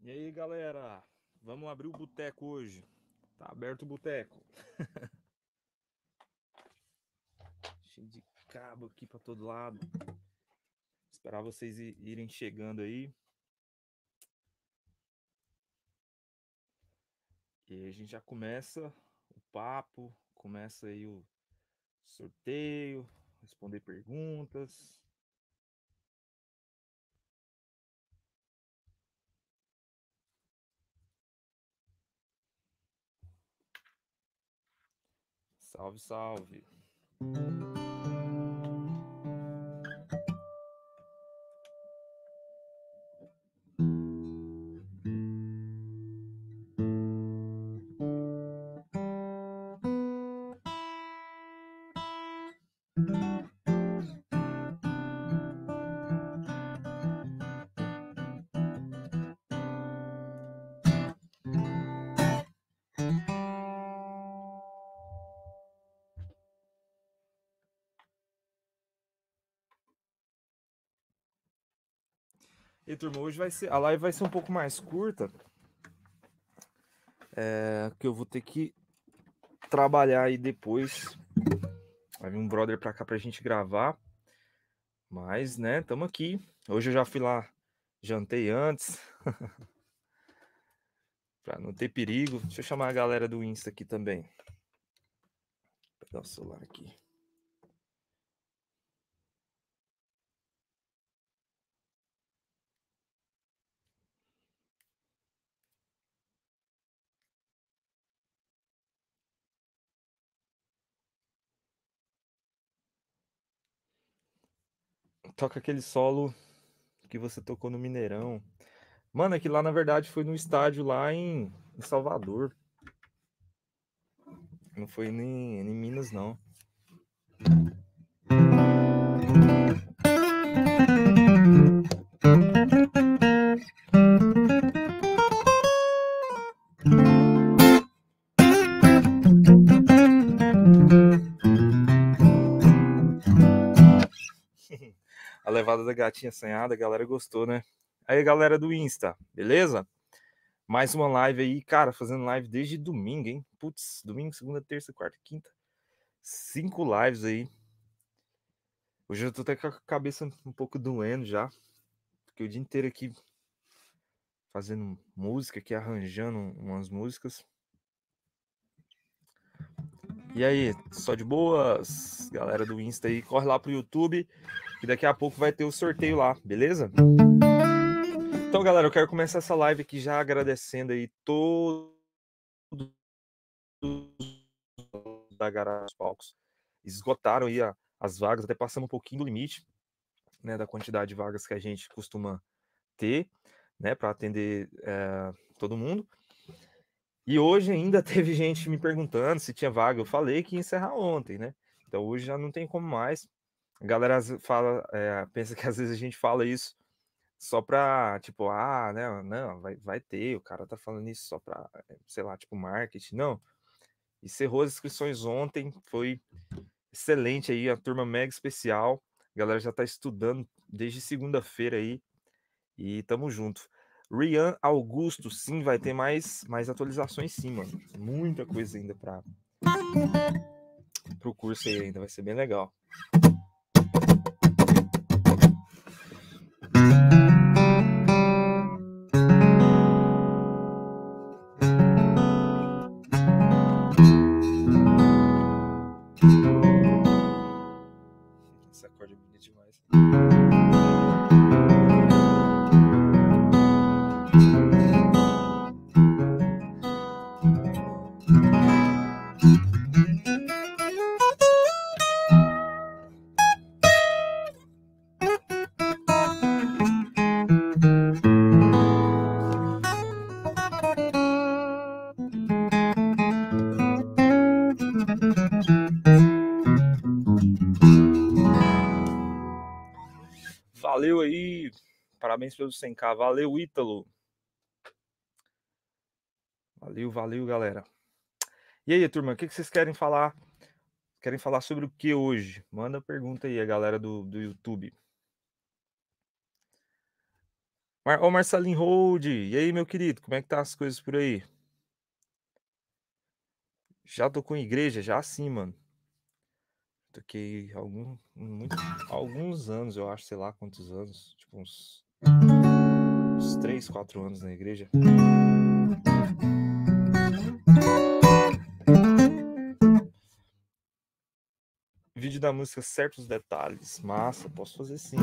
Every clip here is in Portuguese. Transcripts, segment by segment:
E aí, galera? Vamos abrir o boteco hoje. Tá aberto o boteco. Cheio de cabo aqui para todo lado. Esperar vocês irem chegando aí. E aí a gente já começa o papo, começa aí o sorteio, responder perguntas. Salve, salve. turma, hoje vai ser. A live vai ser um pouco mais curta. É, que eu vou ter que trabalhar aí depois. Vai vir um brother pra cá pra gente gravar. Mas, né, estamos aqui. Hoje eu já fui lá, jantei antes. pra não ter perigo. Deixa eu chamar a galera do Insta aqui também. Vou pegar o celular aqui. toca aquele solo que você tocou no Mineirão. Mano, é que lá na verdade foi no estádio lá em, em Salvador. Não foi nem em Minas, não. a levada da gatinha assanhada, a galera gostou, né? Aí, galera do Insta, beleza? Mais uma live aí, cara, fazendo live desde domingo, hein? Putz, domingo, segunda, terça, quarta, quinta. Cinco lives aí. Hoje eu tô até com a cabeça um pouco doendo já. Fiquei o dia inteiro aqui fazendo música, aqui arranjando umas músicas. E aí, só de boas? Galera do Insta aí, corre lá pro YouTube, que daqui a pouco vai ter o sorteio lá, beleza? Então, galera, eu quero começar essa live aqui já agradecendo aí todos da Garage Palcos. Esgotaram aí a, as vagas, até passamos um pouquinho do limite, né, da quantidade de vagas que a gente costuma ter, né, para atender é, todo mundo. E hoje ainda teve gente me perguntando se tinha vaga. Eu falei que ia encerrar ontem, né? Então hoje já não tem como mais. A galera fala, é, pensa que às vezes a gente fala isso só pra, tipo, ah, né, não, vai, vai ter, o cara tá falando isso só pra, eh, sei lá, tipo, marketing. Não. Encerrou as inscrições ontem, foi excelente aí, a turma mega especial. A galera já tá estudando desde segunda-feira aí. E tamo junto. Rian Augusto, sim, vai ter mais, mais atualizações sim, mano. Muita coisa ainda para o curso aí ainda, vai ser bem legal. Parabéns pelo 100k. Valeu, Ítalo. Valeu, valeu, galera. E aí, turma, o que vocês querem falar? Querem falar sobre o que hoje? Manda pergunta aí, a galera do, do YouTube. Ô, Marcelinho Hold. E aí, meu querido, como é que tá as coisas por aí? Já tô com igreja? Já sim, mano. Toquei algum, muito, alguns anos, eu acho, sei lá quantos anos. Tipo, uns uns 3, 4 anos na igreja. Vídeo da música Certos Detalhes. Massa, posso fazer sim.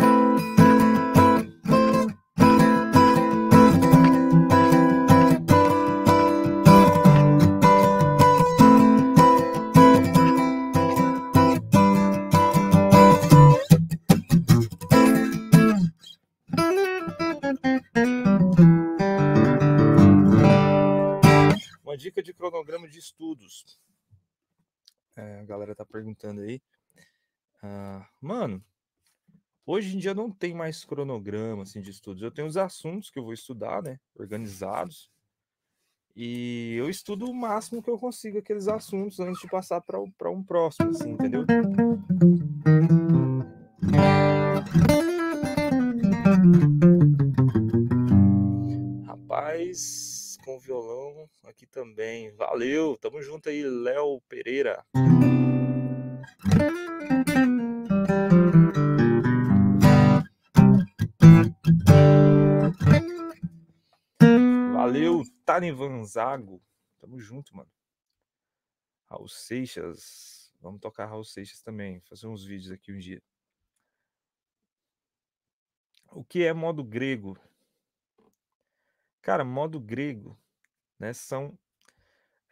estudos. É, a galera tá perguntando aí. Ah, mano, hoje em dia não tem mais cronograma assim, de estudos. Eu tenho os assuntos que eu vou estudar, né? Organizados. E eu estudo o máximo que eu consigo aqueles assuntos antes de passar para um, um próximo, assim, entendeu? Rapaz com violão aqui também. Valeu, tamo junto aí, Léo Pereira. Valeu, Tani Vanzago. Tamo junto, mano. Raul Seixas. Vamos tocar Raul Seixas também. Fazer uns vídeos aqui um dia. O que é modo grego? Cara, modo grego, né? São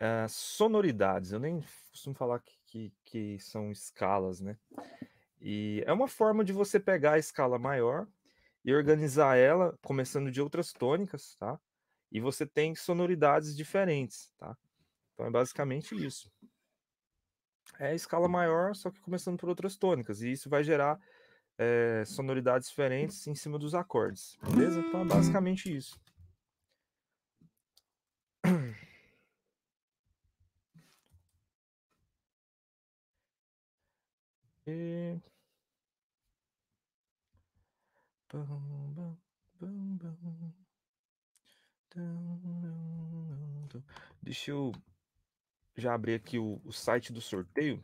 uh, sonoridades. Eu nem costumo falar que, que, que são escalas, né? E é uma forma de você pegar a escala maior e organizar ela, começando de outras tônicas, tá? E você tem sonoridades diferentes, tá? Então é basicamente isso. É a escala maior, só que começando por outras tônicas. E isso vai gerar é, sonoridades diferentes em cima dos acordes, beleza? Então é basicamente isso. E... Deixa eu já abrir aqui o, o site do sorteio.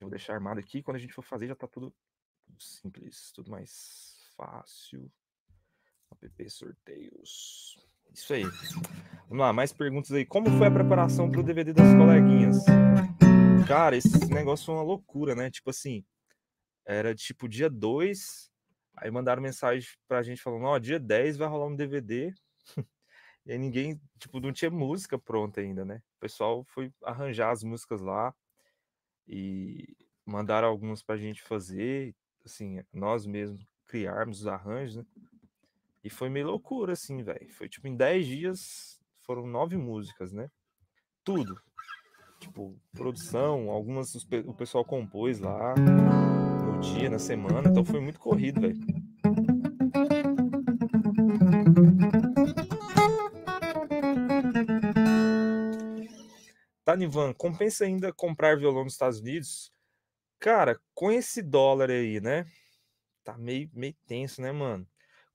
Vou deixar armado aqui. Quando a gente for fazer, já está tudo simples, tudo mais fácil. App sorteios. Isso aí. Vamos lá, mais perguntas aí. Como foi a preparação para o DVD das coleguinhas? Cara, esse negócio foi uma loucura, né? Tipo assim, era tipo dia 2, aí mandaram mensagem pra gente falando, ó, dia 10 vai rolar um DVD. e aí ninguém, tipo, não tinha música pronta ainda, né? O pessoal foi arranjar as músicas lá e mandaram algumas pra gente fazer, assim, nós mesmos criarmos os arranjos, né? E foi meio loucura, assim, velho. Foi tipo, em 10 dias foram nove músicas, né? Tudo. Tipo, produção, algumas o pessoal compôs lá no dia, na semana, então foi muito corrido, velho. Tá, Nivan, compensa ainda comprar violão nos Estados Unidos? Cara, com esse dólar aí, né? Tá meio, meio tenso, né, mano?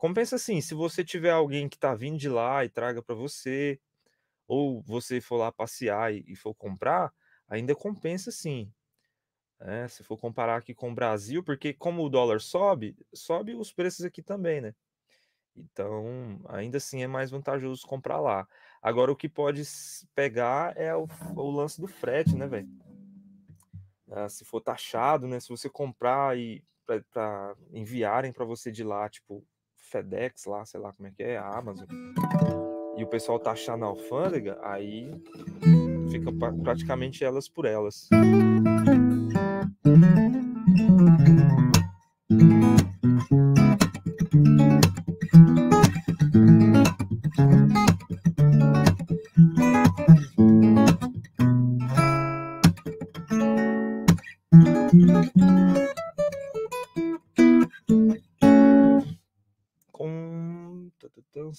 Compensa assim, se você tiver alguém que está vindo de lá e traga para você, ou você for lá passear e, e for comprar, ainda compensa sim. É, se for comparar aqui com o Brasil, porque como o dólar sobe, sobe os preços aqui também, né? Então, ainda assim é mais vantajoso comprar lá. Agora, o que pode pegar é o, o lance do frete, né, velho? Ah, se for taxado, né? Se você comprar e para enviarem para você de lá, tipo, FedEx lá, sei lá como é que é, a Amazon, e o pessoal taxar tá na alfândega, aí fica praticamente elas por elas.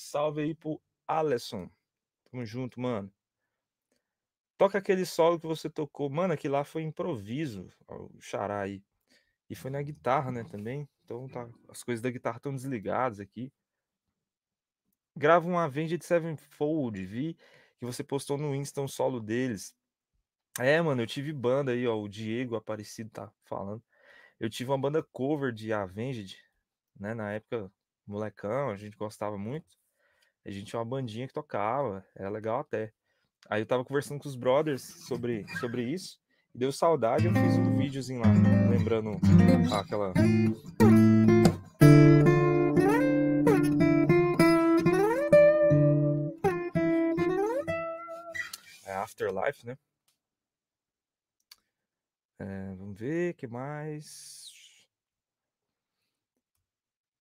salve aí pro Alisson. Tamo junto, mano. Toca aquele solo que você tocou. Mano, que lá foi improviso, o xará aí. E foi na guitarra, né, também. Então tá, as coisas da guitarra estão desligadas aqui. Grava um Avenged Sevenfold, vi que você postou no Insta um solo deles. É, mano, eu tive banda aí, ó, o Diego Aparecido tá falando. Eu tive uma banda cover de Avenged, né, na época, molecão, a gente gostava muito. A gente tinha uma bandinha que tocava, era legal até. Aí eu tava conversando com os brothers sobre, sobre isso, e deu saudade, eu fiz um videozinho lá, lembrando aquela. É Afterlife, né? É, vamos ver que mais.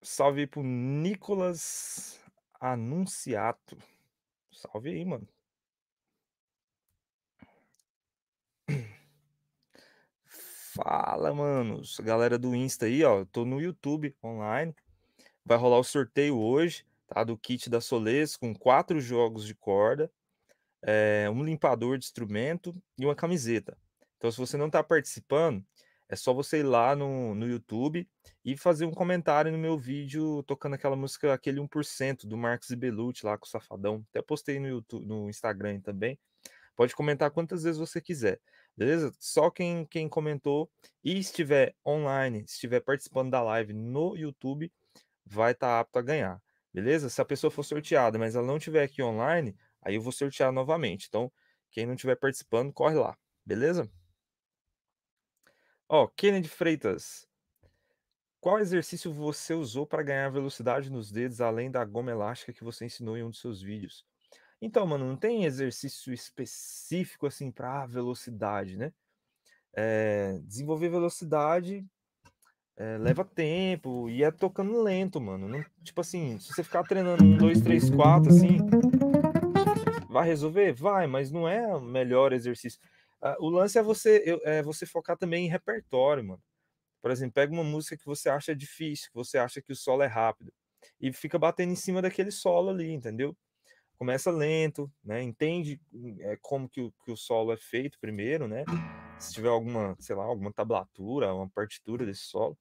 Salve pro Nicolas Anunciato. Salve aí, mano. Fala, manos. Galera do Insta aí, ó. Eu tô no YouTube online. Vai rolar o sorteio hoje, tá? Do kit da Soles com quatro jogos de corda, é, um limpador de instrumento e uma camiseta. Então, se você não tá participando, é só você ir lá no, no YouTube e fazer um comentário no meu vídeo tocando aquela música, aquele 1% do Marcos e lá com o Safadão. Até postei no, YouTube, no Instagram também. Pode comentar quantas vezes você quiser, beleza? Só quem, quem comentou e estiver online, estiver participando da live no YouTube, vai estar tá apto a ganhar, beleza? Se a pessoa for sorteada, mas ela não estiver aqui online, aí eu vou sortear novamente. Então, quem não estiver participando, corre lá, beleza? Ó, oh, Kennedy Freitas. Qual exercício você usou para ganhar velocidade nos dedos além da goma elástica que você ensinou em um dos seus vídeos? Então, mano, não tem exercício específico assim para velocidade, né? É, desenvolver velocidade é, leva tempo e é tocando lento, mano. Não, tipo assim, se você ficar treinando um, dois, três, quatro, assim, vai resolver? Vai, mas não é o melhor exercício o lance é você, eu, é você focar também em repertório, mano. Por exemplo, pega uma música que você acha difícil, que você acha que o solo é rápido, e fica batendo em cima daquele solo ali, entendeu? Começa lento, né? Entende é, como que o, que o solo é feito primeiro, né? Se tiver alguma, sei lá, alguma tablatura, uma partitura desse solo.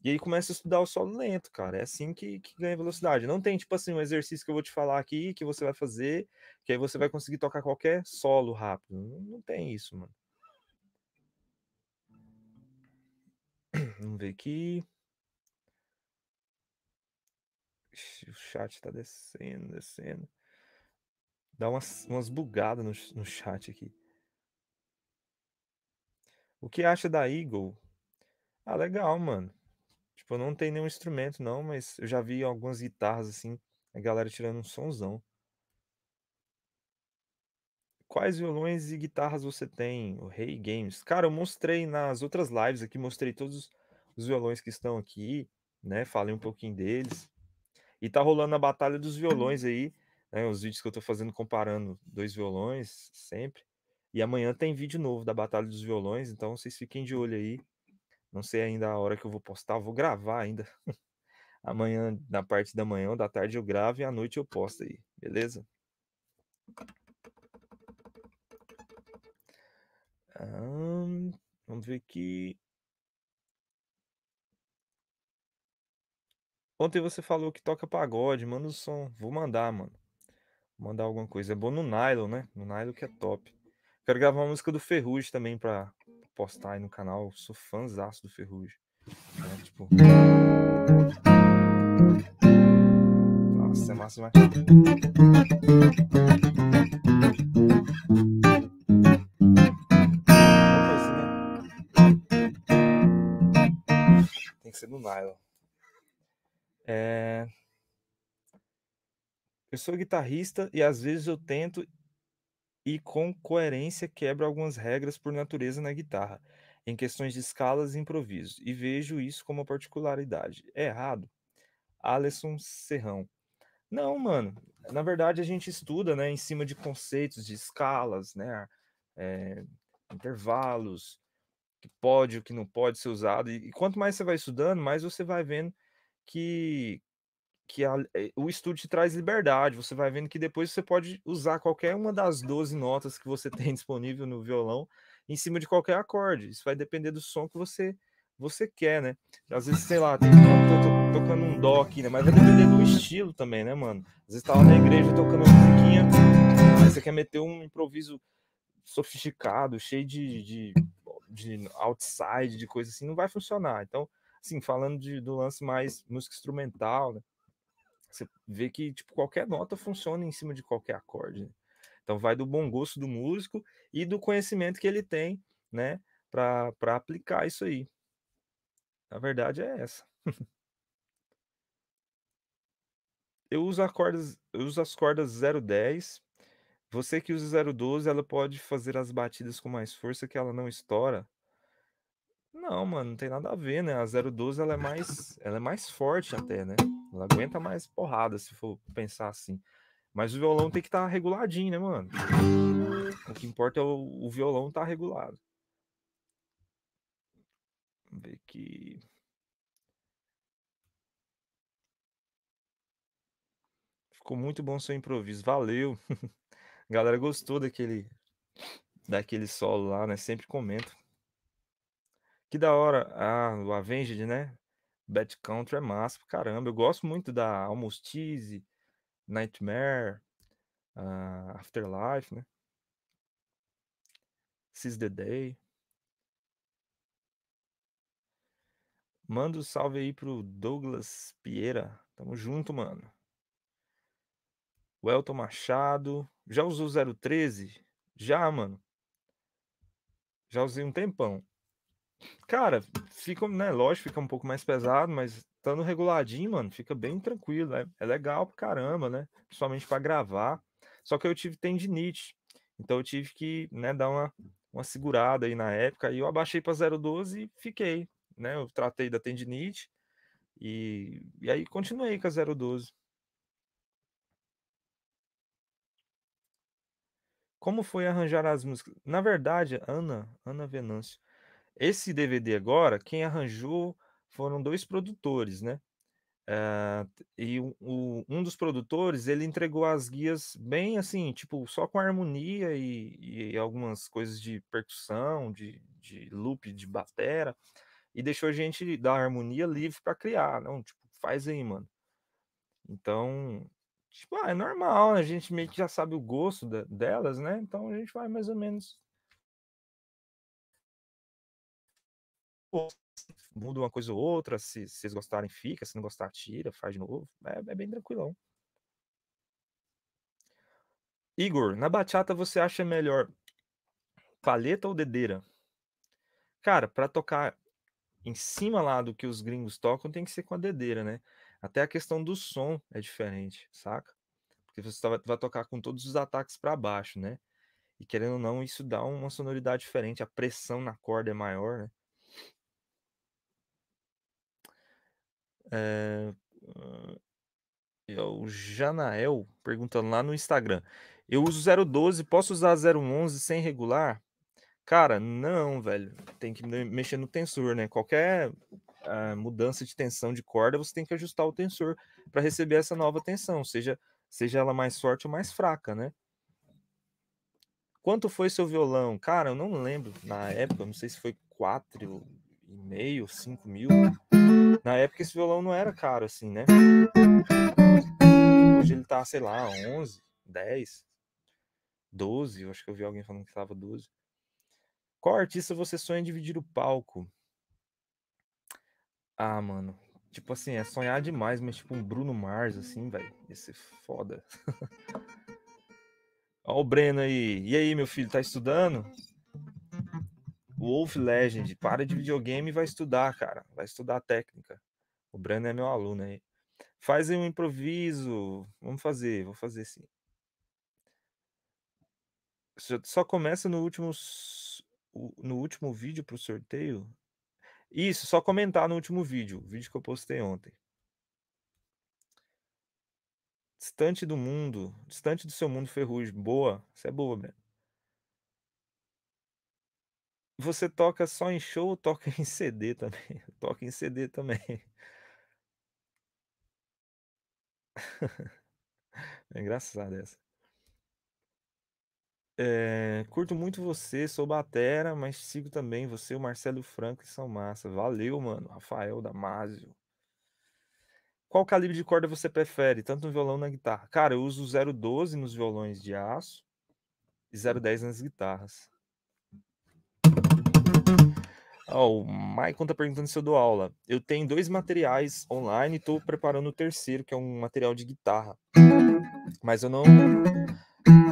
E aí começa a estudar o solo lento, cara. É assim que, que ganha velocidade. Não tem, tipo assim, um exercício que eu vou te falar aqui, que você vai fazer, que aí você vai conseguir tocar qualquer solo rápido. Não, não tem isso, mano. Vamos ver aqui. O chat tá descendo, descendo. Dá umas, umas bugadas no, no chat aqui. O que acha da Eagle? Ah, legal, mano. Tipo, eu não tenho nenhum instrumento, não, mas eu já vi algumas guitarras assim, a galera tirando um sonzão. Quais violões e guitarras você tem? O Rei hey Games. Cara, eu mostrei nas outras lives aqui, mostrei todos os violões que estão aqui, né? Falei um pouquinho deles. E tá rolando a batalha dos violões aí, né? Os vídeos que eu tô fazendo comparando dois violões sempre. E amanhã tem vídeo novo da batalha dos violões, então vocês fiquem de olho aí. Não sei ainda a hora que eu vou postar, vou gravar ainda. Amanhã, na parte da manhã ou da tarde, eu gravo e à noite eu posto aí, beleza? Um, vamos ver aqui. Ontem você falou que toca pagode, manda o som. Vou mandar, mano. Vou mandar alguma coisa. É bom no nylon, né? No nylon que é top. Quero gravar uma música do Ferrugem também pra postar aí no canal. Eu sou fãzaço do Ferrugem. Né? Tipo... Nossa, é massa demais. ser do nylon. É... Eu sou guitarrista e às vezes eu tento e com coerência quebra algumas regras por natureza na guitarra, em questões de escalas e improvisos, e vejo isso como uma particularidade. É errado? Alisson Serrão. Não, mano. Na verdade, a gente estuda né, em cima de conceitos de escalas, né, é, intervalos, que pode, o que não pode ser usado. E, e quanto mais você vai estudando, mais você vai vendo que que a, eh, o estúdio te traz liberdade. Você vai vendo que depois você pode usar qualquer uma das 12 notas que você tem disponível no violão em cima de qualquer acorde. Isso vai depender do som que você você quer, né? Às vezes, sei lá, tem, tô, tô, tô, tocando um dó aqui, né? Mas vai depender do estilo também, né, mano? Às vezes tá lá na igreja tocando uma musiquinha, mas você quer meter um improviso sofisticado, cheio de, de, de outside, de coisa assim, não vai funcionar. Então, assim, falando de, do lance mais música instrumental, né? Você vê que tipo, qualquer nota funciona em cima de qualquer acorde. Né? Então vai do bom gosto do músico e do conhecimento que ele tem, né, para aplicar isso aí. A verdade é essa. eu uso as cordas, eu uso as cordas 010. Você que usa 012, ela pode fazer as batidas com mais força que ela não estoura. Não, mano, não tem nada a ver, né? A 012 ela é mais, ela é mais forte até, né? Ela aguenta mais porrada, se for pensar assim. Mas o violão tem que estar tá reguladinho, né, mano? O que importa é o, o violão tá regulado. Vamos ver aqui. Ficou muito bom seu improviso. Valeu. A galera gostou daquele daquele solo lá, né? Sempre comento. Que da hora. Ah, o Avenged, né? Bat Country é massa caramba. Eu gosto muito da Almost Cheese, Nightmare, uh, Afterlife, né? Seize the Day. Manda um salve aí pro Douglas Pieira. Tamo junto, mano. O Elton Machado. Já usou 013? Já, mano. Já usei um tempão. Cara, fica, né? Lógico, fica um pouco mais pesado, mas estando reguladinho, mano, fica bem tranquilo, é É legal pra caramba, né? Principalmente para gravar. Só que eu tive tendinite, então eu tive que, né, dar uma, uma segurada aí na época, e eu abaixei para 0,12 e fiquei, né? Eu tratei da tendinite e, e aí continuei com a 0,12. Como foi arranjar as músicas? Na verdade, Ana, Ana Venâncio, esse DVD agora, quem arranjou foram dois produtores, né? Uh, e o, um dos produtores ele entregou as guias bem assim, tipo, só com harmonia e, e algumas coisas de percussão, de, de, loop, de batera, e deixou a gente da harmonia livre para criar, não, tipo, faz aí, mano. Então, tipo, ah, é normal, a gente meio que já sabe o gosto da, delas, né? Então a gente vai mais ou menos muda uma coisa ou outra, se, se vocês gostarem, fica, se não gostar, tira, faz de novo. É, é bem tranquilão. Igor, na bachata você acha melhor paleta ou dedeira? Cara, para tocar em cima lá do que os gringos tocam, tem que ser com a dedeira, né? Até a questão do som é diferente, saca? Porque você vai, vai tocar com todos os ataques para baixo, né? E querendo ou não, isso dá uma sonoridade diferente, a pressão na corda é maior, né? É, eh, é o Janael perguntando lá no Instagram. Eu uso 012, posso usar 011 sem regular? Cara, não, velho. Tem que mexer no tensor, né? Qualquer uh, mudança de tensão de corda, você tem que ajustar o tensor para receber essa nova tensão, seja, seja ela mais forte ou mais fraca, né? Quanto foi seu violão? Cara, eu não lembro. Na época, não sei se foi 4,5, 5 mil. Na época esse violão não era caro assim, né? Hoje ele tá, sei lá, 11, 10, 12. Eu acho que eu vi alguém falando que tava 12. Qual artista você sonha dividir o palco? Ah, mano. Tipo assim, é sonhar demais, mas tipo um Bruno Mars, assim, velho. Ia ser foda. Ó o Breno aí. E aí, meu filho, tá estudando? Wolf Legend, para de videogame e vai estudar, cara. Vai estudar técnica. O Breno é meu aluno aí. Faz aí um improviso. Vamos fazer, vou fazer sim. Só começa no último, no último vídeo para o sorteio? Isso, só comentar no último vídeo, o vídeo que eu postei ontem. Distante do mundo, distante do seu mundo ferrugem. Boa, você é boa, Breno. Você toca só em show ou toca em CD também? Toca em CD também. É engraçada essa. É, curto muito você, sou batera, mas sigo também você, o Marcelo Franco e São Massa. Valeu, mano. Rafael Damasio. Qual calibre de corda você prefere, tanto no violão na guitarra? Cara, eu uso 012 nos violões de aço e 010 nas guitarras. Oh, o Maicon tá perguntando se eu dou aula. Eu tenho dois materiais online e tô preparando o terceiro, que é um material de guitarra. Mas eu não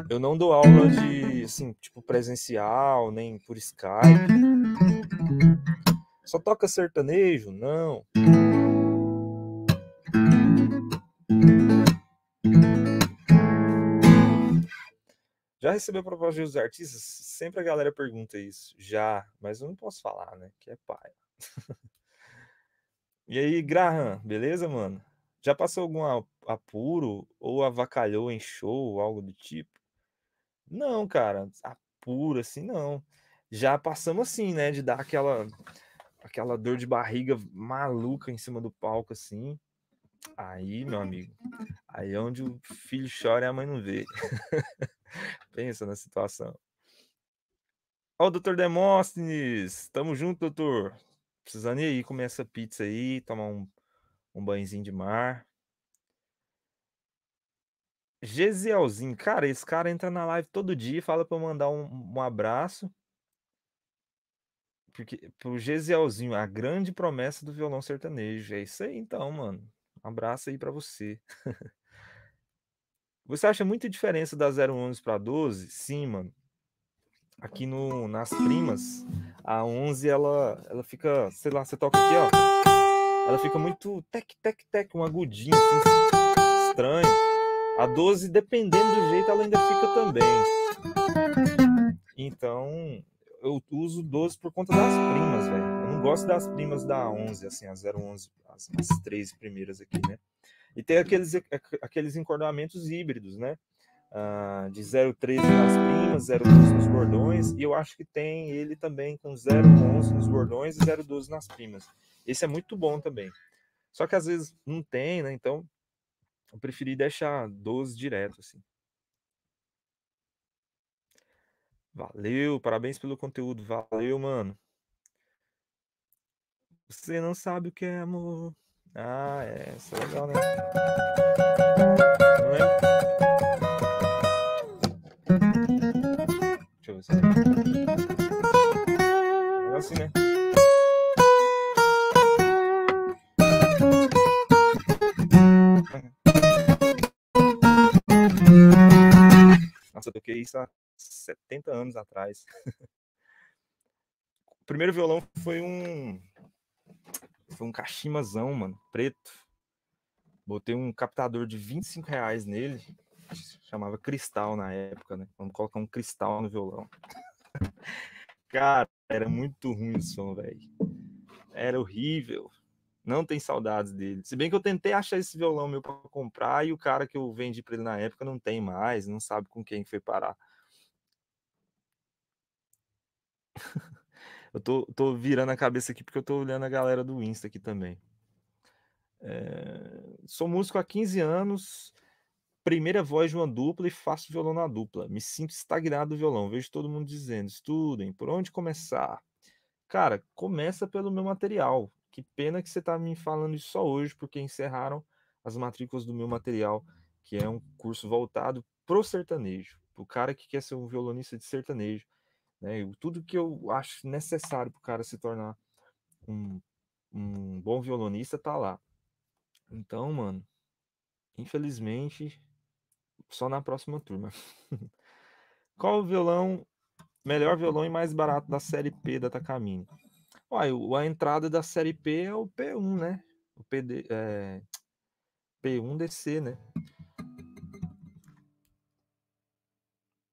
eu não dou aula de assim, tipo presencial, nem por Skype. Só toca sertanejo? Não. Já recebeu proposta de outros artistas? Sempre a galera pergunta isso. Já, mas eu não posso falar, né? Que é pai. e aí, Graham, beleza, mano? Já passou algum apuro ou avacalhou em show, algo do tipo? Não, cara, apuro assim não. Já passamos assim, né, de dar aquela aquela dor de barriga maluca em cima do palco assim. Aí, meu amigo, aí é onde o filho chora e a mãe não vê. Pensa na situação. Ó, o doutor Demóstenes. Tamo junto, doutor. Precisando ir aí comer essa pizza aí, tomar um, um banhozinho de mar. Gesielzinho, cara, esse cara entra na live todo dia e fala pra eu mandar um, um abraço. Porque pro Gesielzinho, a grande promessa do violão sertanejo. É isso aí então, mano. Um abraço aí para você. Você acha muita diferença da 011 para 12? Sim, mano. Aqui no, nas primas, a 11 ela, ela fica, sei lá, você toca aqui, ó. Ela fica muito tec, tec, tec, um agudinho, assim, estranho. A 12, dependendo do jeito, ela ainda fica também. Então, eu uso 12 por conta das primas, velho. Eu não gosto das primas da 11, assim, a 011, as, as três primeiras aqui, né? E tem aqueles, aqueles encordoamentos híbridos, né? Uh, de 0,13 nas primas, 0,12 nos bordões, e eu acho que tem ele também com 0,11 nos bordões e 0,12 nas primas. Esse é muito bom também. Só que às vezes não tem, né? Então eu preferi deixar 12 direto, assim. Valeu, parabéns pelo conteúdo. Valeu, mano. Você não sabe o que é amor. Ah, é. Isso é legal, né? Não é? Deixa eu ver se. É assim, é assim né? Nossa, eu toquei isso há 70 anos atrás. O primeiro violão foi um foi um Kashimazão, mano, preto. Botei um captador de 25 reais nele. Chamava cristal na época, né? Vamos colocar um cristal no violão. Cara, era muito ruim o som, velho. Era horrível. Não tem saudades dele. Se bem que eu tentei achar esse violão meu para comprar e o cara que eu vendi para ele na época não tem mais, não sabe com quem foi parar. Eu tô, tô virando a cabeça aqui porque eu tô olhando a galera do Insta aqui também. É... Sou músico há 15 anos, primeira voz de uma dupla e faço violão na dupla. Me sinto estagnado do violão. Vejo todo mundo dizendo: estudem, por onde começar? Cara, começa pelo meu material. Que pena que você tá me falando isso só hoje, porque encerraram as matrículas do meu material, que é um curso voltado pro sertanejo, pro cara que quer ser um violonista de sertanejo. Né? tudo que eu acho necessário para o cara se tornar um, um bom violonista tá lá. Então, mano, infelizmente, só na próxima turma. Qual o violão, melhor violão e mais barato da série P da Takamine? Uai, a entrada da série P é o P1, né? O PD, é, P1DC, né?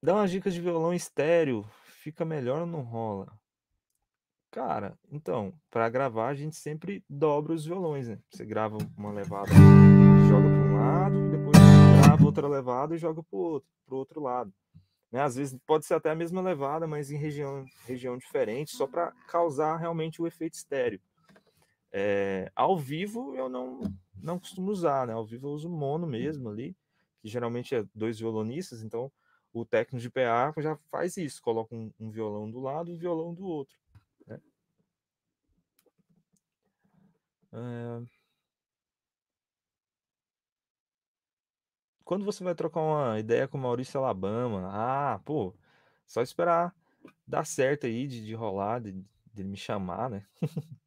Dá umas dicas de violão estéreo fica melhor ou não rola? Cara, então, para gravar a gente sempre dobra os violões, né? Você grava uma levada, joga para um lado, depois grava outra levada e joga para o outro, outro lado. Né? Às vezes pode ser até a mesma levada, mas em região, região diferente, só para causar realmente o efeito estéreo. É, ao vivo eu não, não costumo usar, né? Ao vivo eu uso mono mesmo ali, que geralmente é dois violonistas, então o técnico de PA já faz isso, coloca um, um violão do lado e um violão do outro. Né? É... Quando você vai trocar uma ideia com o Maurício Alabama, ah, pô, só esperar dar certo aí de, de rolar, de, de me chamar, né?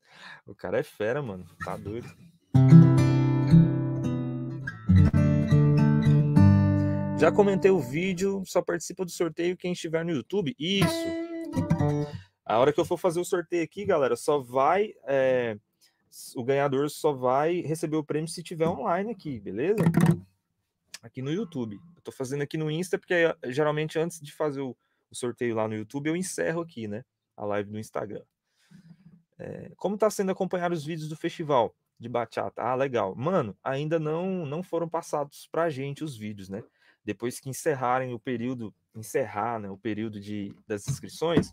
o cara é fera, mano, tá doido. Já comentei o vídeo, só participa do sorteio quem estiver no YouTube. Isso. A hora que eu for fazer o sorteio aqui, galera, só vai. É, o ganhador só vai receber o prêmio se tiver online aqui, beleza? Aqui no YouTube. Eu tô fazendo aqui no Insta, porque é, geralmente antes de fazer o, o sorteio lá no YouTube, eu encerro aqui, né? A live no Instagram. É, como tá sendo acompanhar os vídeos do festival de bachata? Ah, legal. Mano, ainda não não foram passados pra gente os vídeos, né? depois que encerrarem o período, encerrar né, o período de, das inscrições,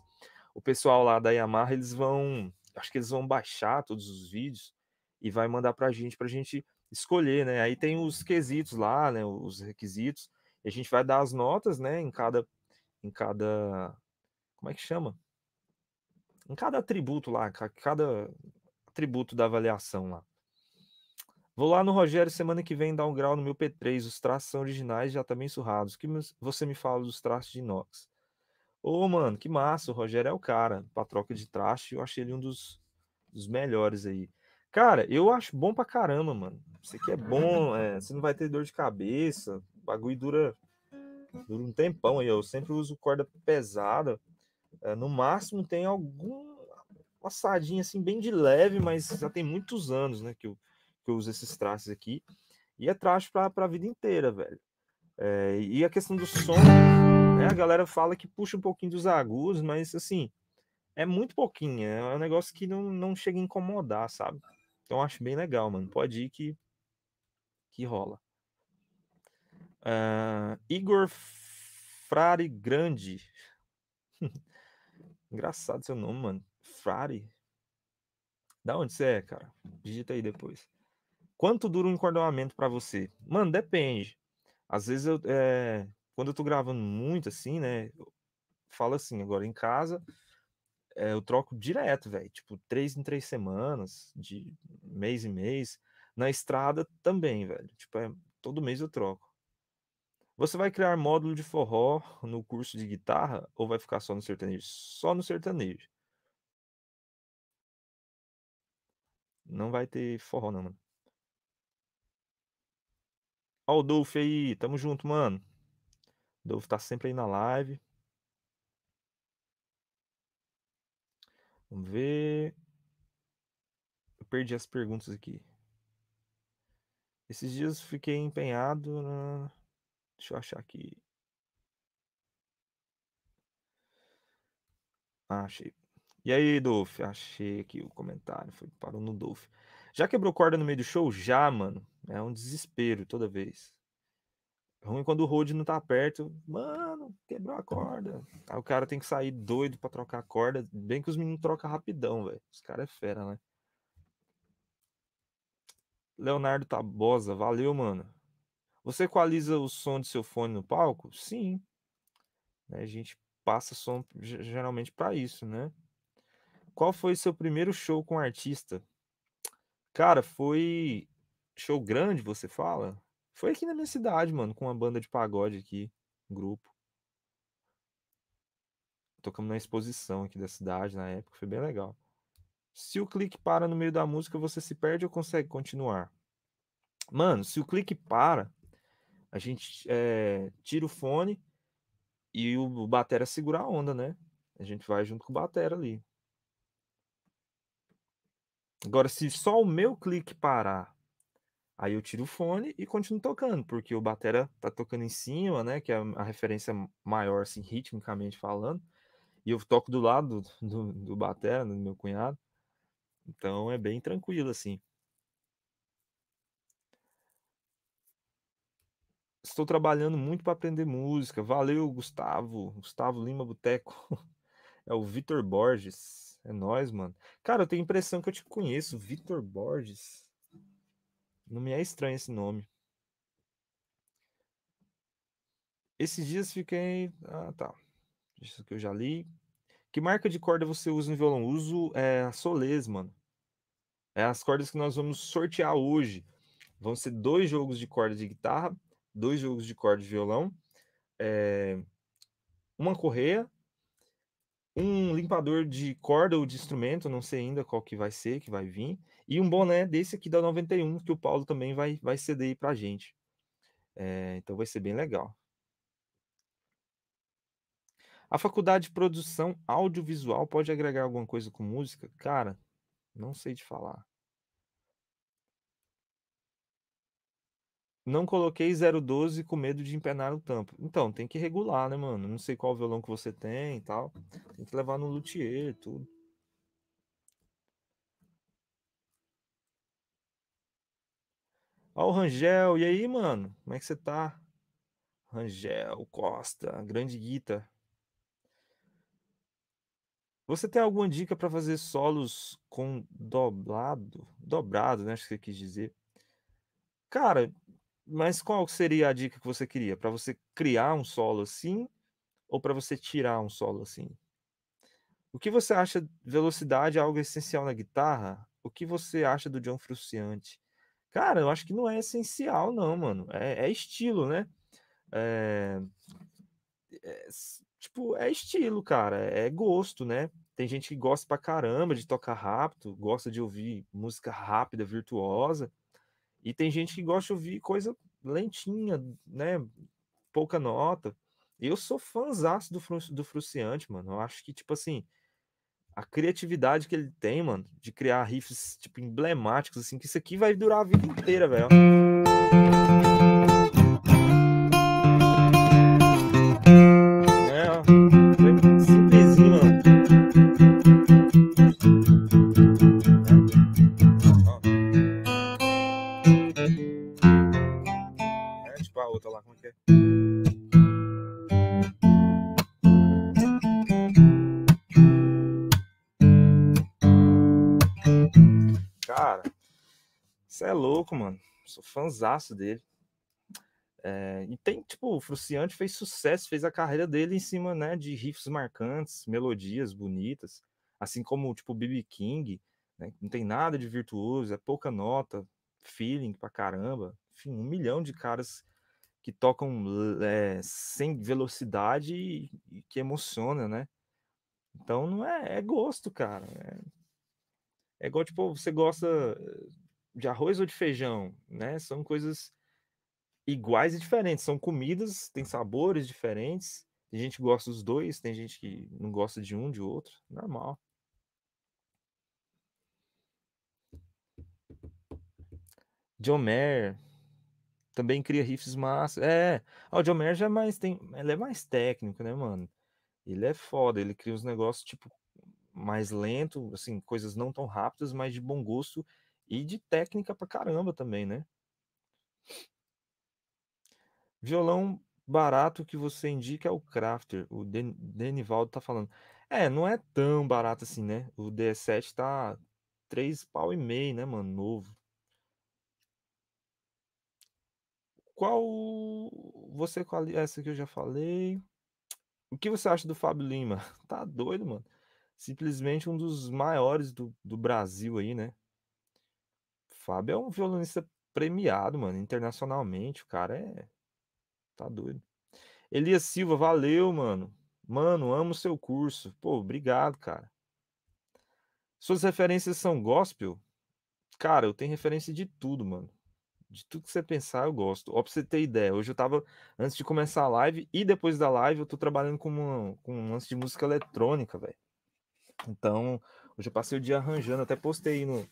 o pessoal lá da Yamaha, eles vão, acho que eles vão baixar todos os vídeos e vai mandar para a gente, para a gente escolher, né? Aí tem os quesitos lá, né, os requisitos, e a gente vai dar as notas, né, em cada, em cada, como é que chama? Em cada atributo lá, cada atributo da avaliação lá. Vou lá no Rogério semana que vem dar um grau no meu P3. Os traços são originais já também tá surrados. O que você me fala dos traços de inox? Ô, oh, mano, que massa. O Rogério é o cara pra troca de traste. Eu achei ele um dos, dos melhores aí. Cara, eu acho bom pra caramba, mano. Você que é bom, é, você não vai ter dor de cabeça. O bagulho dura, dura um tempão aí. Eu sempre uso corda pesada. É, no máximo tem algum passadinha assim bem de leve, mas já tem muitos anos, né, que eu que eu uso esses traços aqui. E é traço para a vida inteira, velho. É, e a questão do som, né? A galera fala que puxa um pouquinho dos agudos, mas assim, é muito pouquinho. É um negócio que não, não chega a incomodar, sabe? Então acho bem legal, mano. Pode ir que, que rola. Uh, Igor Frari Grande. Engraçado seu nome, mano. Frari. Da onde você é, cara? Digita aí depois. Quanto dura um encordoamento para você? Mano, depende. Às vezes eu. É, quando eu tô gravando muito assim, né? Falo assim, agora em casa, é, eu troco direto, velho. Tipo, três em três semanas, de mês em mês. Na estrada também, velho. Tipo, é, todo mês eu troco. Você vai criar módulo de forró no curso de guitarra ou vai ficar só no sertanejo? Só no sertanejo. Não vai ter forró, não, mano. Ó, o Dolph aí, tamo junto, mano. O Dolph tá sempre aí na live. Vamos ver. Eu perdi as perguntas aqui. Esses dias fiquei empenhado na. Deixa eu achar aqui. Ah, achei. E aí, Dolph? Achei aqui o comentário. Foi, parou no Dolph. Já quebrou corda no meio do show? Já, mano. É um desespero toda vez. Ruim quando o road não tá perto. Mano, quebrou a tá. corda. Aí o cara tem que sair doido para trocar a corda. Bem que os meninos trocam rapidão, velho. Os caras é fera, né? Leonardo Tabosa, valeu, mano. Você equaliza o som de seu fone no palco? Sim. Né, a gente passa som geralmente para isso, né? Qual foi seu primeiro show com artista? Cara, foi Show grande, você fala? Foi aqui na minha cidade, mano, com uma banda de pagode aqui, grupo. Tocamos na exposição aqui da cidade na época, foi bem legal. Se o clique para no meio da música, você se perde ou consegue continuar? Mano, se o clique para, a gente é, tira o fone e o batera segura a onda, né? A gente vai junto com o batera ali. Agora, se só o meu clique parar Aí eu tiro o fone e continuo tocando, porque o batera tá tocando em cima, né? Que é a referência maior, assim, ritmicamente falando. E eu toco do lado do, do, do batera, do meu cunhado. Então é bem tranquilo, assim. Estou trabalhando muito para aprender música. Valeu, Gustavo. Gustavo Lima Boteco. É o Vitor Borges. É nós, mano. Cara, eu tenho a impressão que eu te conheço, Vitor Borges. Não me é estranho esse nome. Esses dias fiquei. Ah, tá. Isso que eu já li. Que marca de corda você usa no violão? Uso é, a Solês, mano. É as cordas que nós vamos sortear hoje. Vão ser dois jogos de corda de guitarra, dois jogos de corda de violão, é, uma correia, um limpador de corda ou de instrumento, não sei ainda qual que vai ser, que vai vir, e um boné desse aqui da 91, que o Paulo também vai, vai ceder aí pra gente. É, então vai ser bem legal. A faculdade de produção audiovisual pode agregar alguma coisa com música? Cara, não sei te falar. Não coloquei 012 com medo de empenar o tampo. Então, tem que regular, né, mano? Não sei qual violão que você tem e tal. Tem que levar no luthier, tudo. Ó, o Rangel, e aí, mano? Como é que você tá? Rangel Costa, grande guita. Você tem alguma dica para fazer solos com dobrado? Dobrado, né? Acho que você quis dizer. Cara, mas qual seria a dica que você queria? Para você criar um solo assim ou para você tirar um solo assim? O que você acha velocidade é algo essencial na guitarra? O que você acha do John Frusciante? Cara, eu acho que não é essencial, não, mano. É, é estilo, né? Eh, é, é, tipo, é estilo, cara. É gosto, né? Tem gente que gosta pra caramba de tocar rápido, gosta de ouvir música rápida, virtuosa. E tem gente que gosta de ouvir coisa lentinha, né? Pouca nota. Eu sou fãzaço do, do Fruciante, mano. Eu acho que, tipo assim, a criatividade que ele tem, mano, de criar riffs, tipo, emblemáticos, assim, que isso aqui vai durar a vida inteira, velho. louco, mano. Sou fanzaço dele. É, e tem, tipo, o Fruciante fez sucesso, fez a carreira dele em cima, né, de riffs marcantes, melodias bonitas, assim como, tipo, B.B. King, né, não tem nada de virtuoso, é pouca nota, feeling pra caramba, enfim, um milhão de caras que tocam é, sem velocidade e, e, que emociona, né? Então, não é, é gosto, cara, é, é igual, tipo, você gosta de arroz ou de feijão, né? São coisas iguais e diferentes. São comidas, tem sabores diferentes. Tem gente que gosta dos dois, tem gente que não gosta de um, de outro. Normal. John Mayer também cria riffs massa. É, ah, o John Mayer já é mais tem, ele é mais técnico, né, mano? Ele é foda, ele cria uns negócios tipo mais lento, assim, coisas não tão rápidas, mas de bom gosto e de técnica pra caramba também, né? Violão barato que você indica é o Crafter. O Denivaldo tá falando. É, não é tão barato assim, né? O D7 tá três pau e meio, né, mano? Novo. Qual você qual essa que eu já falei? O que você acha do Fábio Lima? Tá doido, mano. Simplesmente um dos maiores do, do Brasil aí, né? Fábio é um violonista premiado, mano, internacionalmente. O cara é. Tá doido. Elias Silva, valeu, mano. Mano, amo o seu curso. Pô, obrigado, cara. Suas referências são gospel? Cara, eu tenho referência de tudo, mano. De tudo que você pensar, eu gosto. Ó, pra você ter ideia, hoje eu tava, antes de começar a live e depois da live, eu tô trabalhando com, com um lance de música eletrônica, velho. Então, Hoje eu passei o dia arranjando, até postei no,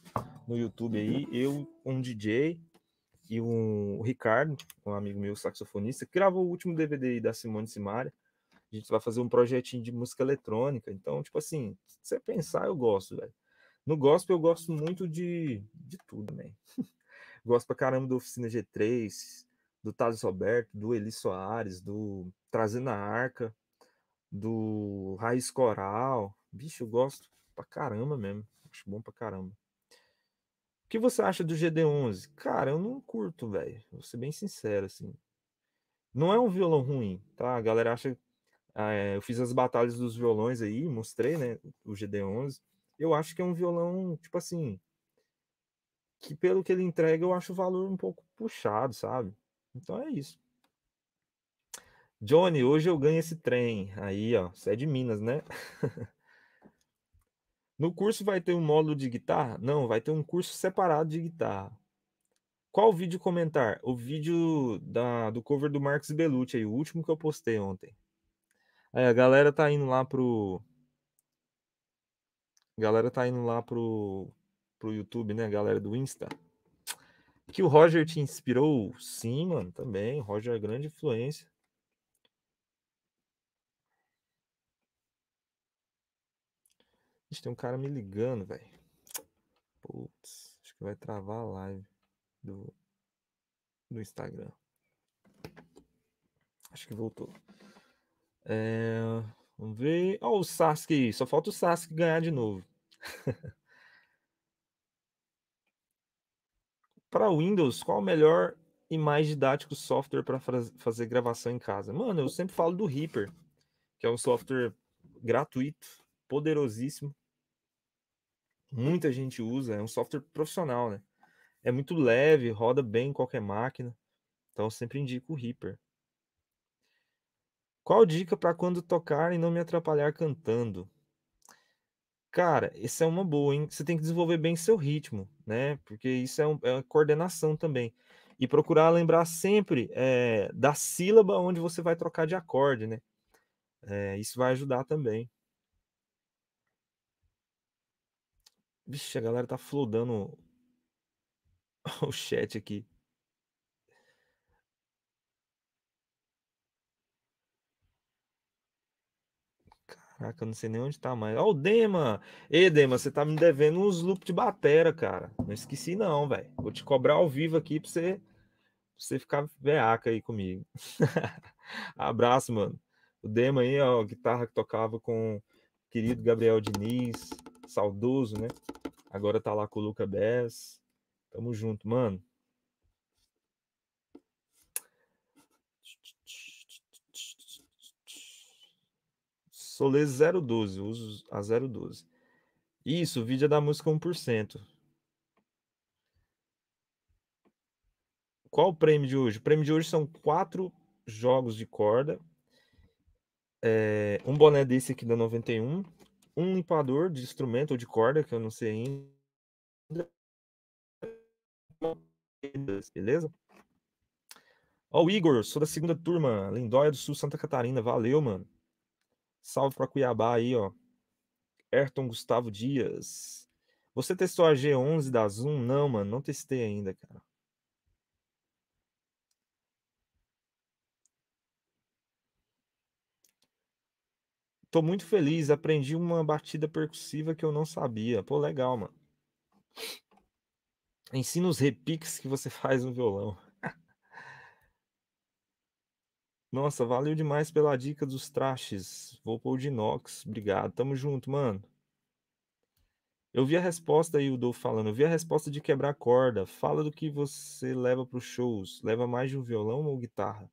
no YouTube aí, eu, um DJ e um, o Ricardo, um amigo meu saxofonista, que gravou o último DVD da Simone Simaria. A gente vai fazer um projetinho de música eletrônica. Então, tipo assim, se você pensar, eu gosto, velho. No gospel eu gosto muito de, de tudo, né? gosto pra caramba do Oficina G3, do Tazio Roberto, do Eli Soares, do Trazendo a Arca, do Raiz Coral. Bicho, eu gosto pra caramba mesmo. Acho bom pra caramba. O que você acha do GD11? Cara, eu não curto, velho. Vou ser bem sincero, assim. Não é um violão ruim, tá? A galera acha. É, eu fiz as batalhas dos violões aí, mostrei, né? O GD11. Eu acho que é um violão, tipo assim. Que pelo que ele entrega, eu acho o valor um pouco puxado, sabe? Então é isso. Johnny, hoje eu ganho esse trem. Aí, ó, você é de Minas, né? No curso vai ter um módulo de guitarra? Não, vai ter um curso separado de guitarra. Qual vídeo comentar? O vídeo da, do cover do Marcos Bellucci, aí, o último que eu postei ontem. Aí é, a galera tá indo lá pro. A galera tá indo lá pro, pro YouTube, né? A galera do Insta. Que o Roger te inspirou? Sim, mano, também. Roger é grande influência. tem um cara me ligando, velho. Putz, acho que vai travar a live do, do Instagram. Acho que voltou. É, vamos ver. Ó, oh, o Sasuke. Só falta o Sasuke ganhar de novo. para Windows, qual o melhor e mais didático software para fazer gravação em casa? Mano, eu sempre falo do Reaper, que é um software gratuito, poderosíssimo, muita gente usa, é um software profissional, né? É muito leve, roda bem em qualquer máquina. Então sempre indico o Reaper. Qual dica para quando tocar e não me atrapalhar cantando? Cara, isso é uma boa, hein? Você tem que desenvolver bem seu ritmo, né? Porque isso é, um, é uma coordenação também. E procurar lembrar sempre é, da sílaba onde você vai trocar de acorde, né? É, isso vai ajudar também. Vixe, a galera tá flodando o chat aqui. Caraca, eu não sei nem onde tá mais. Ó, o Dema! Ê, Dema, você tá me devendo uns loops de batera, cara. Não esqueci, não, velho. Vou te cobrar ao vivo aqui pra você, pra você ficar veaca aí comigo. Abraço, mano. O Dema aí, ó, guitarra que tocava com o querido Gabriel Diniz saudoso, né? Agora tá lá com o Luca Bess. Tamo junto, mano. Solê 012, uso a 012. Isso, o vídeo é da música 1%. Qual o prêmio de hoje? O prêmio de hoje são quatro jogos de corda. É, um boné desse aqui da 91, um limpador de instrumento ou de corda, que eu não sei ainda. Beleza? Ó, o Igor, sou da segunda turma, Lindóia do Sul, Santa Catarina. Valeu, mano. Salve pra Cuiabá aí, ó. Ayrton Gustavo Dias. Você testou a G11 da Zoom? Não, mano, não testei ainda, cara. Tô muito feliz, aprendi uma batida percussiva que eu não sabia. Pô, legal, mano. Ensina os repiques que você faz no violão. Nossa, valeu demais pela dica dos trastes. Vou pôr de inox. Obrigado. Tamo junto, mano. Eu vi a resposta aí, o Dolfo falando. Eu vi a resposta de quebrar corda. Fala do que você leva para os shows. Leva mais de um violão ou guitarra?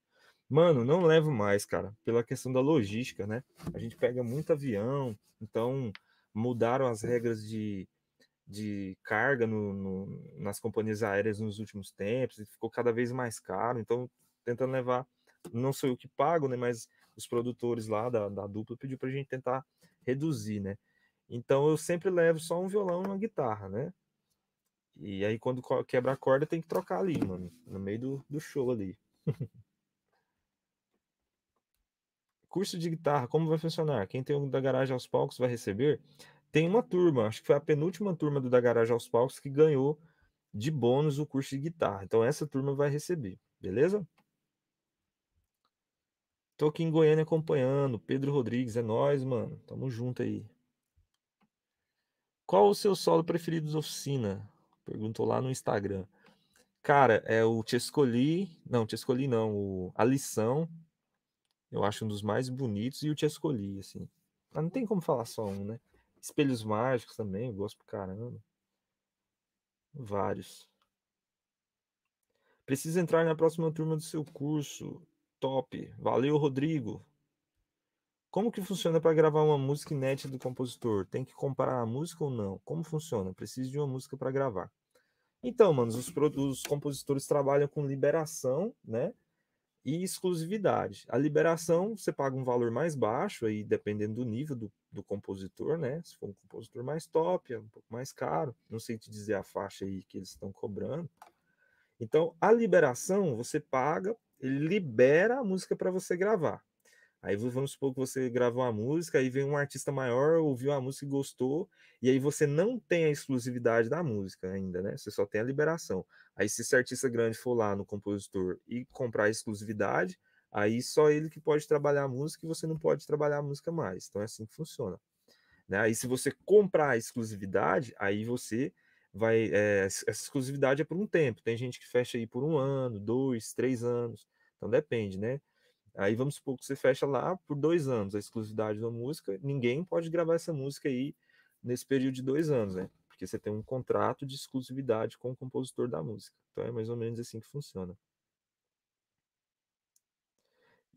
Mano, não levo mais, cara, pela questão da logística, né? A gente pega muito avião, então mudaram as regras de, de carga no, no, nas companhias aéreas nos últimos tempos, ficou cada vez mais caro, então tentando levar, não sou eu que pago, né, mas os produtores lá da, da dupla pediu para a gente tentar reduzir, né, então eu sempre levo só um violão e uma guitarra, né, e aí quando quebra a corda tem que trocar ali, mano, no meio do, do show ali. curso de guitarra, como vai funcionar? Quem tem o da garagem aos palcos vai receber. Tem uma turma, acho que foi a penúltima turma do da garagem aos palcos que ganhou de bônus o curso de guitarra. Então essa turma vai receber, beleza? Tô aqui em Goiânia acompanhando. Pedro Rodrigues, é nós, mano. Tamo junto aí. Qual o seu solo preferido da oficina? Perguntou lá no Instagram. Cara, é o Te Escolhi. Não, Te Escolhi não. O A Lição eu acho um dos mais bonitos e eu Te Escolhi, assim. Mas ah, não tem como falar só um, né? Espelhos Mágicos também, eu gosto pra caramba. Vários. Preciso entrar na próxima turma do seu curso. Top. Valeu, Rodrigo. Como que funciona para gravar uma música inédita do compositor? Tem que comparar a música ou não? Como funciona? Preciso de uma música para gravar. Então, mano, os, os compositores trabalham com liberação, né? e exclusividade. A liberação você paga um valor mais baixo, aí dependendo do nível do, do compositor, né? Se for um compositor mais top, é um pouco mais caro. Não sei te dizer a faixa aí que eles estão cobrando. Então, a liberação você paga, ele libera a música para você gravar. Aí vamos supor que você gravou uma música, aí vem um artista maior, ouviu a música e gostou, e aí você não tem a exclusividade da música ainda, né? Você só tem a liberação. Aí se esse artista grande for lá no compositor e comprar a exclusividade, aí só ele que pode trabalhar a música e você não pode trabalhar a música mais. Então é assim que funciona. Né? Aí se você comprar a exclusividade, aí você vai... É, essa exclusividade é por um tempo. Tem gente que fecha aí por um ano, dois, três anos. Então depende, né? Aí vamos supor que você fecha lá por dois anos a exclusividade da música, ninguém pode gravar essa música aí nesse período de dois anos, né? Porque você tem um contrato de exclusividade com o compositor da música. Então é mais ou menos assim que funciona.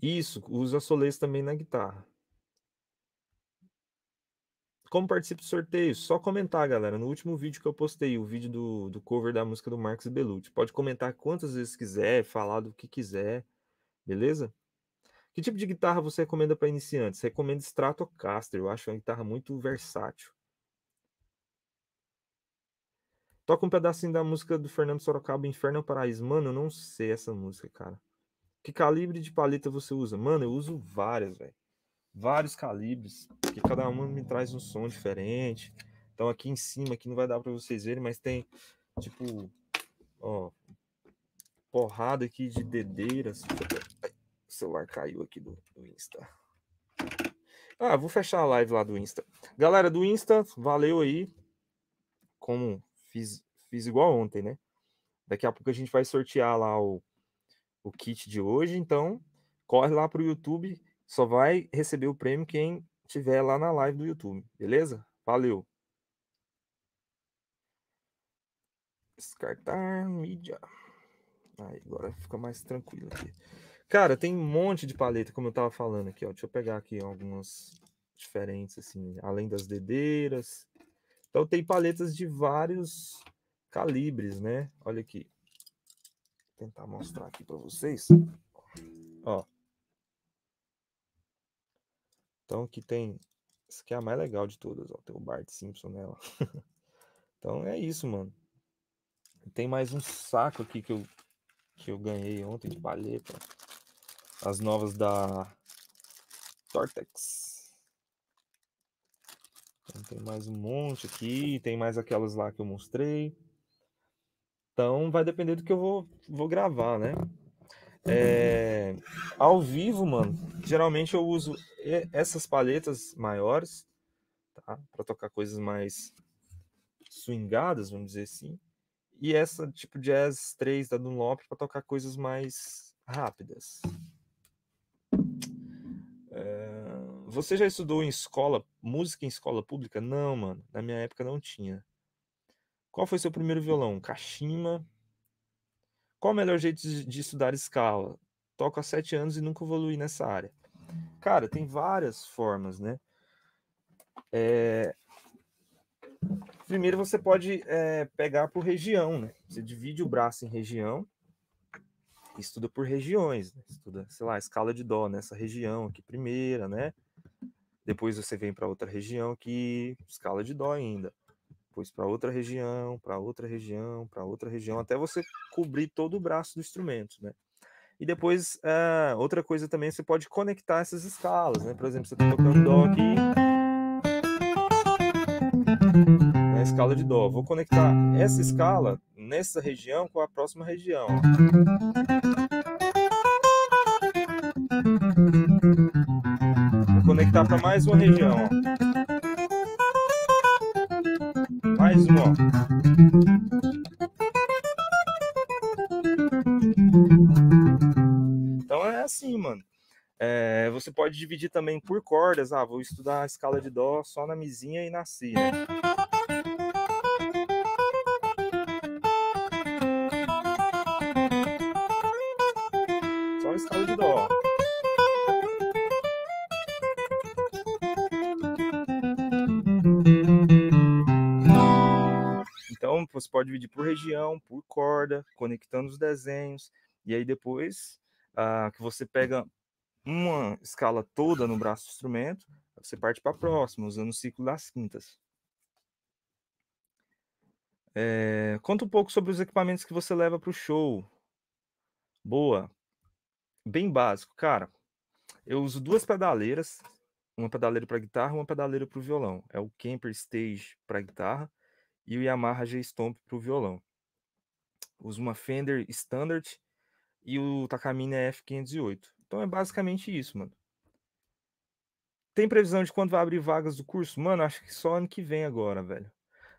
Isso, usa solês também na guitarra. Como participa do sorteio? Só comentar, galera. No último vídeo que eu postei, o vídeo do, do cover da música do Marcos Bellucci. Pode comentar quantas vezes quiser, falar do que quiser, beleza? Que tipo de guitarra você recomenda para iniciantes? Recomendo Stratocaster, eu acho uma guitarra muito versátil. Toca um pedacinho da música do Fernando Sorocaba, Inferno é Paraíso. Mano, eu não sei essa música, cara. Que calibre de paleta você usa? Mano, eu uso várias, velho. Vários calibres, porque cada uma me traz um som diferente. Então aqui em cima, aqui não vai dar para vocês verem, mas tem tipo, ó, porrada aqui de dedeiras. Ai, o celular caiu aqui do, do Insta. Ah, vou fechar a live lá do Insta. Galera do Insta, valeu aí. Como fiz, fiz igual ontem, né? Daqui a pouco a gente vai sortear lá o, o kit de hoje. Então, corre lá pro YouTube. Só vai receber o prêmio quem tiver lá na live do YouTube, beleza? Valeu. Descartar mídia. Aí, agora fica mais tranquilo aqui. Cara, tem um monte de paleta, como eu tava falando aqui, ó. Deixa eu pegar aqui algumas diferentes, assim, além das dedeiras. Então tem paletas de vários calibres, né? Olha aqui. Vou tentar mostrar aqui para vocês. Ó. Então aqui tem... Essa aqui é a mais legal de todas, ó. Tem o Bart Simpson nela. então é isso, mano. Tem mais um saco aqui que eu, que eu ganhei ontem de paleta as novas da Tortex. Então, tem mais um monte aqui, tem mais aquelas lá que eu mostrei. Então vai depender do que eu vou, vou gravar, né? É, ao vivo, mano, geralmente eu uso essas palhetas maiores, tá? Para tocar coisas mais swingadas, vamos dizer assim. E essa tipo jazz 3 da Dunlop para tocar coisas mais rápidas. Eh, você já estudou em escola, música em escola pública? Não, mano. Na minha época não tinha. Qual foi seu primeiro hum. violão? Caxima. Qual o melhor jeito de, estudar escala? Toco há sete anos e nunca evolui nessa área. Cara, tem várias formas, né? É... Primeiro você pode é, pegar por região, né? Você divide o braço em região estuda por regiões, né? estuda, sei lá, a escala de dó nessa região aqui primeira, né? Depois você vem para outra região que escala de dó ainda. Depois para outra região, para outra região, para outra região, até você cobrir todo o braço do instrumento, né? E depois, uh, outra coisa também, você pode conectar essas escalas, né? Por exemplo, você está tocando dó aqui. Na né, escala de dó. Vou conectar essa escala nessa região com a próxima região. Vou conectar para mais uma região. Ó. Mais uma. Então é assim, mano. É, você pode dividir também por cordas. Ah, vou estudar a escala de dó só na mizinha e na si. Né? você pode dividir por região, por corda, conectando os desenhos. E aí depois ah, que você pega uma escala toda no braço do instrumento, você parte para a próxima, usando o ciclo das quintas. É, conta um pouco sobre os equipamentos que você leva para o show. Boa. Bem básico, cara. Eu uso duas pedaleiras, uma pedaleira para guitarra, uma pedaleira para o violão. É o Camper Stage para guitarra e o Yamaha G-Stomp para o violão. Usa uma Fender Standard e o Takamine F508. Então é basicamente isso, mano. Tem previsão de quando vai abrir vagas do curso? Mano, acho que só ano que vem agora, velho.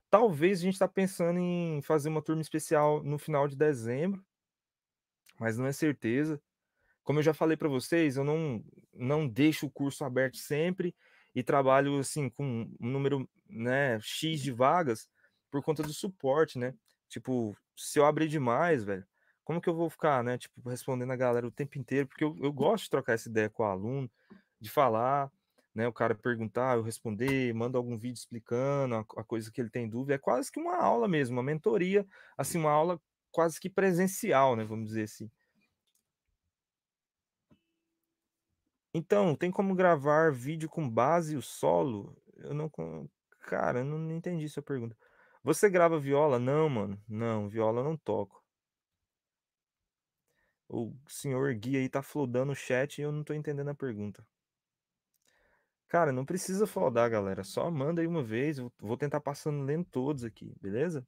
Talvez a gente está pensando em fazer uma turma especial no final de dezembro, mas não é certeza. Como eu já falei para vocês, eu não não deixo o curso aberto sempre e trabalho assim com um número, né, X de vagas, por conta do suporte, né? Tipo, se eu abrir demais, velho, como que eu vou ficar, né? Tipo, respondendo a galera o tempo inteiro, porque eu, eu hum. gosto de trocar essa ideia com o aluno, de falar, né? O cara perguntar, eu responder, mando algum vídeo explicando a, a coisa que ele tem dúvida. É quase que uma aula mesmo, uma mentoria, assim, uma aula quase que presencial, né? Vamos dizer assim. Então, tem como gravar vídeo com base e o solo? Eu não. Cara, eu não entendi sua pergunta. Você grava viola? Não, mano. Não, viola não toco. O senhor Gui aí tá flodando o chat e eu não tô entendendo a pergunta. Cara, não precisa flodar, galera. Só manda aí uma vez. vou tentar passando lendo todos aqui, beleza?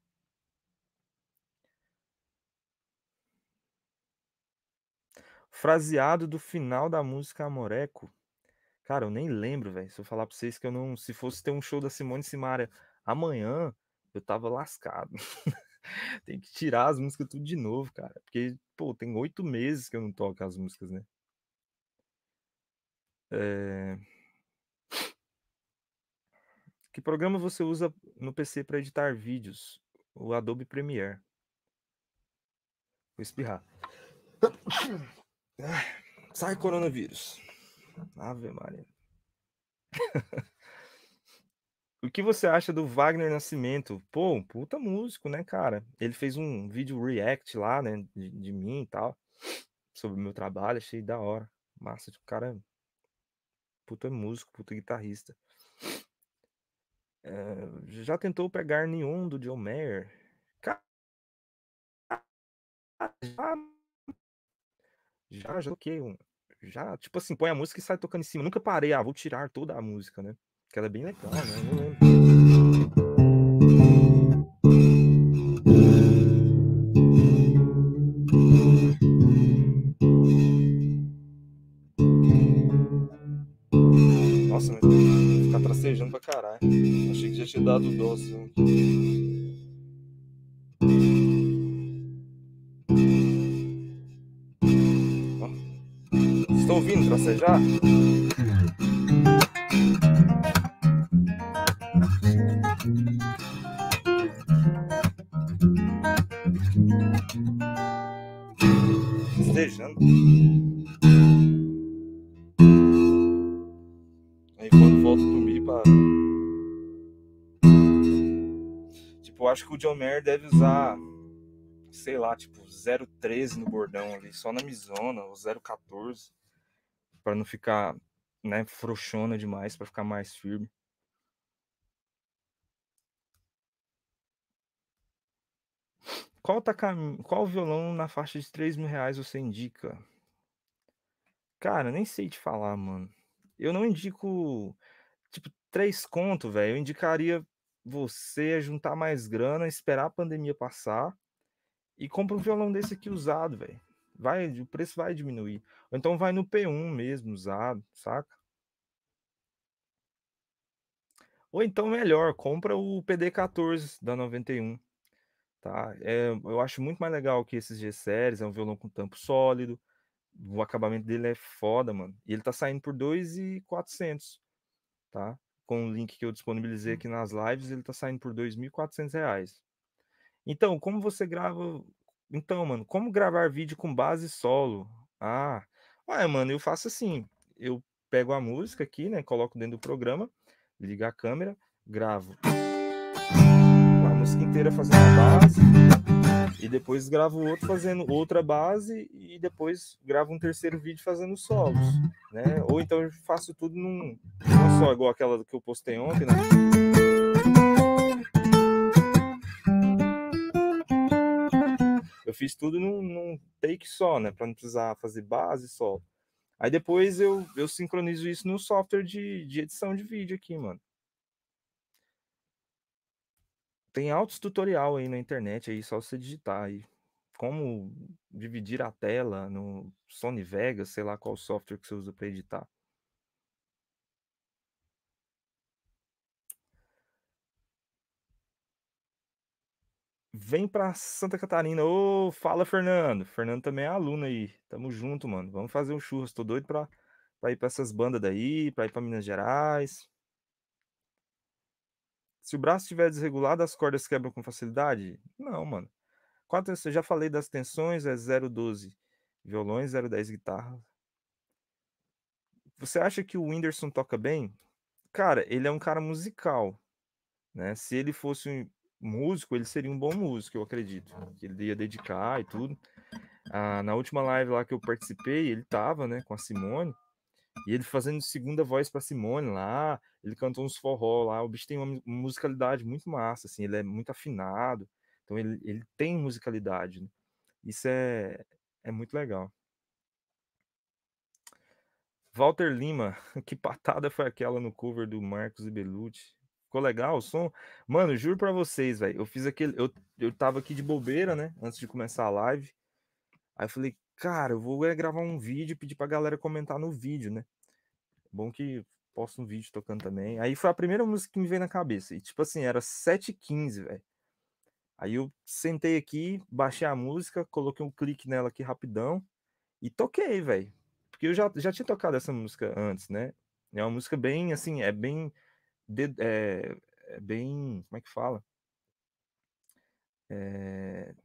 Fraseado do final da música Amoreco. Cara, eu nem lembro, velho. Se eu falar pra vocês que eu não. Se fosse ter um show da Simone Simaria amanhã, eu tava lascado. tem que tirar as músicas tudo de novo, cara. Porque, pô, tem oito meses que eu não toco as músicas, né? É... Que programa você usa no PC para editar vídeos? O Adobe Premiere. Vou espirrar. Sai, coronavírus. Ave Maria. O que você acha do Wagner Nascimento? Pô, puta músico, né, cara? Ele fez um vídeo react lá, né, de, de mim e tal, sobre o meu trabalho, achei da hora. Massa, tipo, cara, é puta músico, puta guitarrista. É, já tentou pegar nenhum do John Mayer? Cara, já, já, já toquei um. Já, tipo assim, põe a música e sai tocando em cima. Nunca parei, ah, vou tirar toda a música, né? que ela é bem legal, né? Nossa, mas ficar tracejando pra caralho. Achei que já tinha dado doce. Né? Ó. estão ouvindo tracejar? beijando. Aí quando volta a dormir pra. Tipo, eu acho que o John Mayer deve usar, sei lá, tipo, 013 no bordão ali, só na misona, ou 014, pra não ficar, né, frouxona demais, pra ficar mais firme. Qual, taca... Tá qual violão na faixa de 3 mil reais você indica? Cara, nem sei te falar, mano. Eu não indico, tipo, três conto, velho. Eu indicaria você juntar mais grana, esperar a pandemia passar e compra um violão desse aqui usado, velho. Vai, o preço vai diminuir. Ou então vai no P1 mesmo, usado, saca? Ou então melhor, compra o PD14 da 91 tá? É, eu acho muito mais legal que esses G-Series, é um violão com tampo sólido, o acabamento dele é foda, mano. E ele tá saindo por 2,400, tá? Com o link que eu disponibilizei uhum. aqui nas lives, ele tá saindo por 2.400 reais. Então, como você grava... Então, mano, como gravar vídeo com base solo? Ah, ué, mano, eu faço assim, eu pego a música aqui, né, coloco dentro do programa, ligo a câmera, gravo música inteira fazendo a base, e depois gravo outro fazendo outra base, e depois gravo um terceiro vídeo fazendo solos, né? Ou então eu faço tudo num, não só igual aquela que eu postei ontem, né? Eu fiz tudo num, num take só, né? Para não precisar fazer base só. Aí depois eu, eu sincronizo isso no software de, de edição de vídeo aqui, mano. Tem altos tutorial aí na internet, aí só você digitar aí. Como dividir a tela no Sony Vegas, sei lá qual software que você usa para editar. Vem para Santa Catarina. Ô, fala, Fernando. Fernando também é aluno aí. Tamo junto, mano. Vamos fazer um churras. Tô doido para pra ir para essas bandas daí, para ir para Minas Gerais. Se o braço estiver desregulado, as cordas quebram com facilidade? Não, mano. Quatro, tensão? Já falei das tensões, é 0,12 violões, 0,10 guitarra. Você acha que o Whindersson toca bem? Cara, ele é um cara musical, né? Se ele fosse um músico, ele seria um bom músico, eu acredito. Ele ia dedicar e tudo. Ah, na última live lá que eu participei, ele tava, né, com a Simone. E ele fazendo segunda voz para Simone lá, ele cantou uns forró lá. O bicho tem uma musicalidade muito massa, assim, ele é muito afinado. Então ele, ele tem musicalidade. Né? Isso é, é muito legal. Walter Lima, que patada foi aquela no cover do Marcos e Belucci? Ficou legal o som? Mano, juro pra vocês, velho. Eu fiz aquele. Eu, eu tava aqui de bobeira, né? Antes de começar a live. Aí eu falei, cara, eu vou eh, gravar um vídeo e pedir pra galera comentar no vídeo, né? Bom que posto um vídeo tocando também. Aí foi a primeira música que me veio na cabeça. E tipo assim, era 7h15, velho. Aí eu sentei aqui, baixei a música, coloquei um clique nela aqui rapidão e toquei, velho. Porque eu já, já tinha tocado essa música antes, né? É uma música bem, assim, é bem. é, é bem. Como é que fala? É,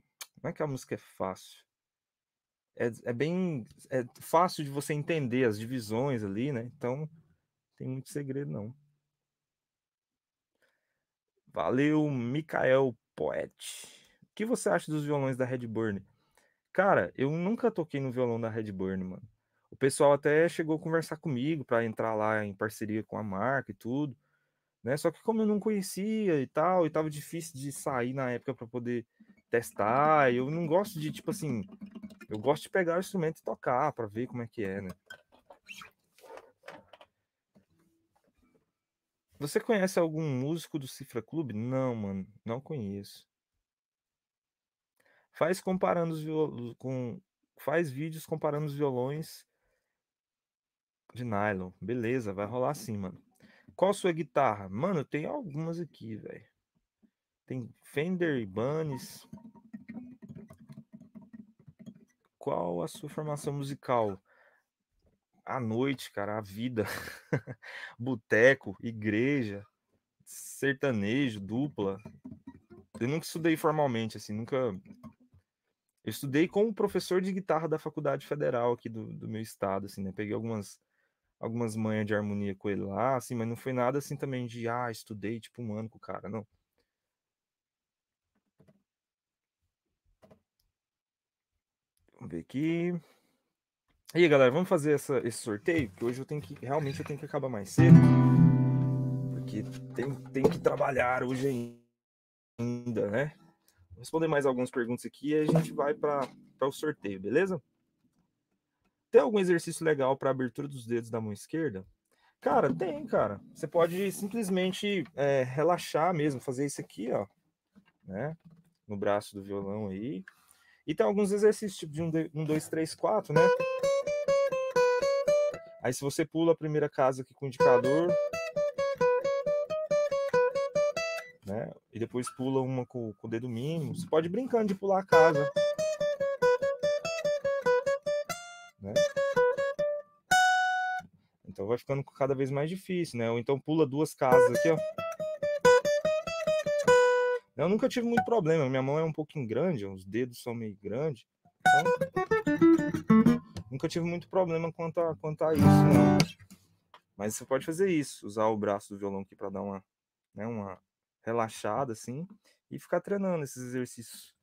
como é que a música é fácil é, é bem é fácil de você entender as divisões ali, né? Então, tem muito segredo, não. Valeu, Mikael Poet. O que você acha dos violões da Redburn? Cara, eu nunca toquei no violão da Redburn, mano. O pessoal até chegou a conversar comigo para entrar lá em parceria com a marca e tudo, né? Só que como eu não conhecia e tal, e tava difícil de sair na época para poder testar, eu não gosto de tipo assim, eu gosto de pegar o instrumento e tocar para ver como é que é, né? Você conhece algum músico do Cifra Club? Não, mano, não conheço. Faz comparando os viol... com faz vídeos comparando os violões de nylon. Beleza, vai rolar assim, mano. Qual sua guitarra? Mano, tem algumas aqui, velho. Tem Fender Ibanez qual a sua formação musical? A noite, cara, a vida, boteco, igreja, sertanejo, dupla. Eu nunca estudei formalmente, assim, nunca. Eu estudei com o professor de guitarra da Faculdade Federal aqui do, do meu estado, assim, né? Peguei algumas algumas manhas de harmonia com ele lá, assim, mas não foi nada assim também de, ah, estudei tipo um ano com o cara, não. Vamos ver aqui. E aí, galera, vamos fazer essa, esse sorteio? Que hoje eu tenho que. Realmente eu tenho que acabar mais cedo. Porque tem, tem que trabalhar hoje ainda, né? Vou responder mais algumas perguntas aqui e a gente vai para o sorteio, beleza? Tem algum exercício legal para abertura dos dedos da mão esquerda? Cara, tem, cara. Você pode simplesmente é, relaxar mesmo, fazer isso aqui, ó, né? No braço do violão aí. E tem alguns exercícios, tipo de 1, 2, 3, 4, né? Aí se você pula a primeira casa aqui com o indicador, né? E depois pula uma com, com o dedo mínimo. Você pode ir brincando de pular a casa. Né? Então vai ficando cada vez mais difícil, né? Ou então pula duas casas aqui, ó. Eu nunca tive muito problema. Minha mão é um pouquinho grande, os dedos são meio grandes. Então, nunca tive muito problema quanto a, quanto a isso, Mas você pode fazer isso, usar o braço do violão aqui para dar uma, né, uma relaxada, assim, e ficar treinando esses exercícios,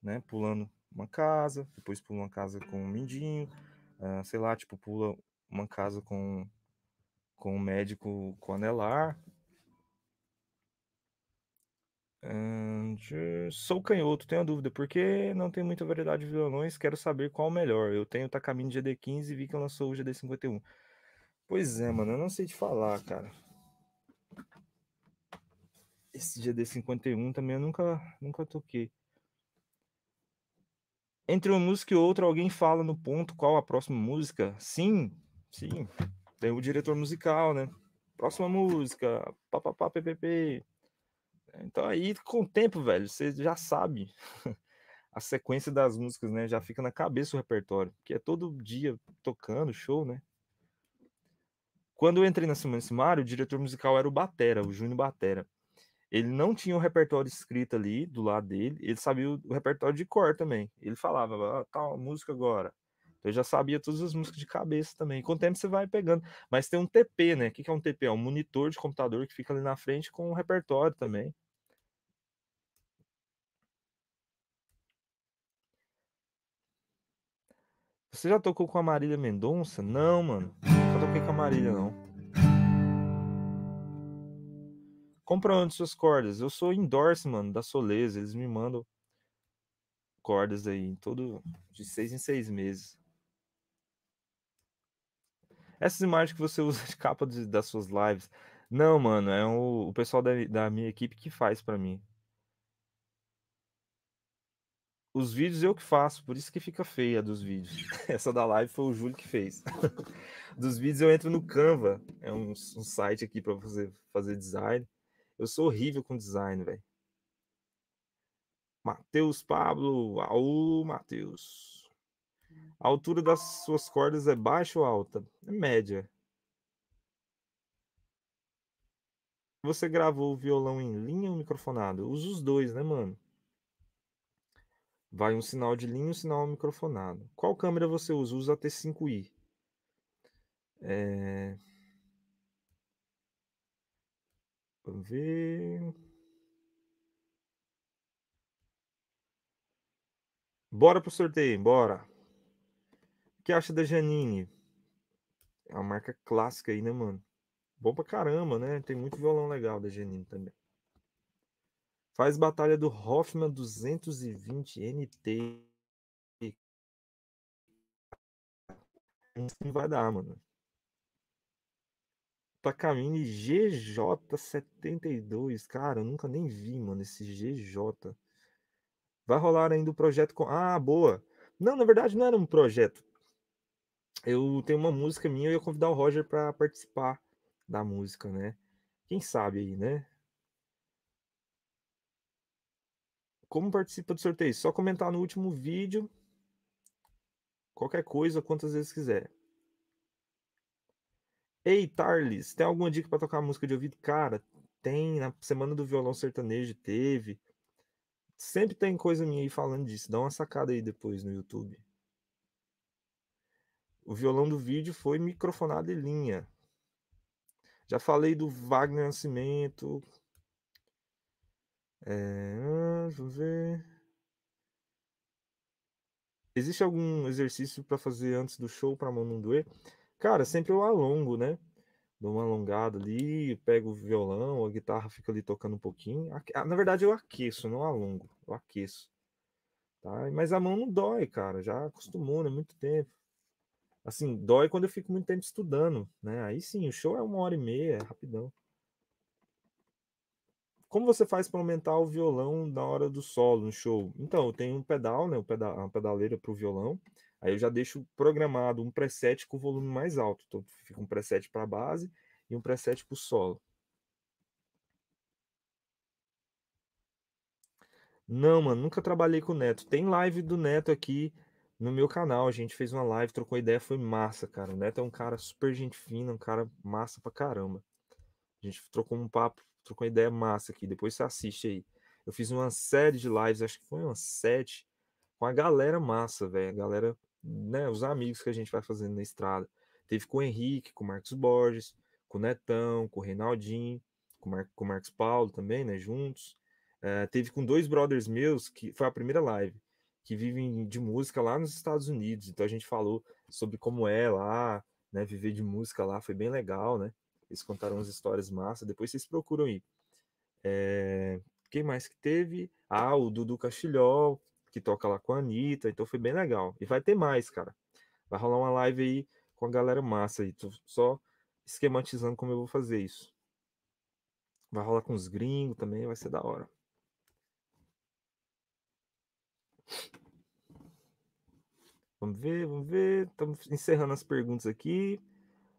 né? Pulando uma casa, depois pula uma casa com um mindinho, uh, sei lá, tipo, pula uma casa com, com um médico com anelar, And... Hum, sou canhoto, tenho a dúvida, porque não tem muita variedade de violões, quero saber qual o melhor. Eu tenho o Takamine GD15 e vi que lançou o GD51. Pois é, mano, eu não sei te falar, cara. Esse GD51 também eu nunca, nunca toquei. Entre uma música e outra, alguém fala no ponto qual a próxima música? Sim, sim. Tem o diretor musical, né? Próxima música, papapá, ppp. Então aí, com o tempo, velho, você já sabe a sequência das músicas, né? Já fica na cabeça o repertório, porque é todo dia tocando, show, né? Quando eu entrei na Simone Simário, o diretor musical era o Batera, o Júnior Batera. Ele não tinha o repertório escrito ali do lado dele, ele sabia o repertório de cor também. Ele falava, ah, tal tá música agora. Então eu já sabia todas as músicas de cabeça também. Com o tempo você vai pegando. Mas tem um TP, né? O que é um TP? É um monitor de computador que fica ali na frente com o repertório também. Você já tocou com a Marília Mendonça? Não, mano. Nunca toquei com a Marília, não. Compra onde suas cordas? Eu sou endorse, mano, da Soleza. Eles me mandam cordas aí, todo de seis em seis meses. Essas imagens que você usa de capa de, das suas lives. Não, mano, é o, o pessoal da, da minha equipe que faz para mim. Os vídeos eu que faço, por isso que fica feia dos vídeos. Essa da live foi o Júlio que fez. Dos vídeos eu entro no Canva, é um, um site aqui para você fazer design. Eu sou horrível com design, velho. Matheus Pablo, aú, Matheus. A altura das suas cordas é baixa ou alta? É média. Você gravou o violão em linha ou microfonado? Usa os dois, né, mano? Vai um sinal de linha e um sinal microfonado. Qual câmera você usa? Usa a T5i. É... Eh, vamos ver. Bora pro sorteio, bora. O que acha da Janine? É uma marca clássica aí, né, mano? Bom pra caramba, né? Tem muito violão legal da Janine também. Faz batalha do Hoffman 220 NT. Não vai dar, mano. Takamine tá GJ72. Cara, eu nunca nem vi, mano, esse GJ. Vai rolar ainda o projeto com. Ah, boa! Não, na verdade não era um projeto. Eu tenho uma música minha e eu ia convidar o Roger para participar da música, né? Quem sabe aí, né? Como participa do sorteio? Só comentar no último vídeo. Qualquer coisa, quantas vezes quiser. Ei, Tarlis, tem alguma dica para tocar música de ouvido? Cara, tem. Na semana do violão sertanejo teve. Sempre tem coisa minha aí falando disso. Dá uma sacada aí depois no YouTube. O violão do vídeo foi microfonado em linha. Já falei do Wagner Nascimento, é, vamos ver. Existe algum exercício para fazer antes do show para a mão não doer? Cara, sempre eu alongo, né? Dou uma alongada ali, pego o violão, a guitarra fica ali tocando um pouquinho. Ah, na verdade, eu aqueço, não alongo, eu aqueço. Tá? Mas a mão não dói, cara, já acostumou, né? Muito tempo. Assim, dói quando eu fico muito tempo estudando, né? Aí sim, o show é uma hora e meia, é rapidão. Como você faz para aumentar o violão na hora do solo, no show? Então, eu tenho um pedal, né, um peda uma pedaleira para o violão, aí eu já deixo programado um preset com o volume mais alto. Então, fica um preset para a base e um preset para o solo. Não, mano, nunca trabalhei com o Neto. Tem live do Neto aqui no meu canal. A gente fez uma live, trocou ideia, foi massa, cara. O Neto é um cara super gente fina, um cara massa pra caramba. A gente trocou um papo trocou uma ideia massa aqui, depois você assiste aí. Eu fiz uma série de lives, acho que foi umas sete, com a galera massa, velho, a galera, né, os amigos que a gente vai fazendo na estrada. Teve com o Henrique, com o Marcos Borges, com o Netão, com o Reinaldinho, com o, Mar com o Marcos Paulo também, né, juntos. É, teve com dois brothers meus, que foi a primeira live, que vivem de música lá nos Estados Unidos. Então a gente falou sobre como é lá, né, viver de música lá, foi bem legal, né? Eles contaram umas histórias massa. Depois vocês procuram aí. É... Quem mais que teve? Ah, o Dudu Castilhol, que toca lá com a Anitta. Então foi bem legal. E vai ter mais, cara. Vai rolar uma live aí com a galera massa aí. Tô só esquematizando como eu vou fazer isso. Vai rolar com os gringos também, vai ser da hora. Vamos ver, vamos ver. Estamos encerrando as perguntas aqui.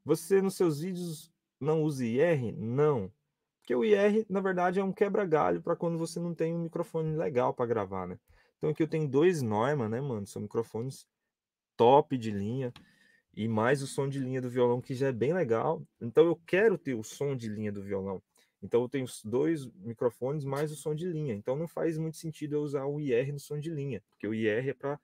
Você, nos seus vídeos, não use IR? Não. Porque o IR, na verdade, é um quebra-galho para quando você não tem um microfone legal para gravar, né? Então aqui eu tenho dois Neumann, né, mano? São microfones top de linha. E mais o som de linha do violão, que já é bem legal. Então eu quero ter o som de linha do violão. Então eu tenho dois microfones mais o som de linha. Então não faz muito sentido eu usar o IR no som de linha, porque o IR é para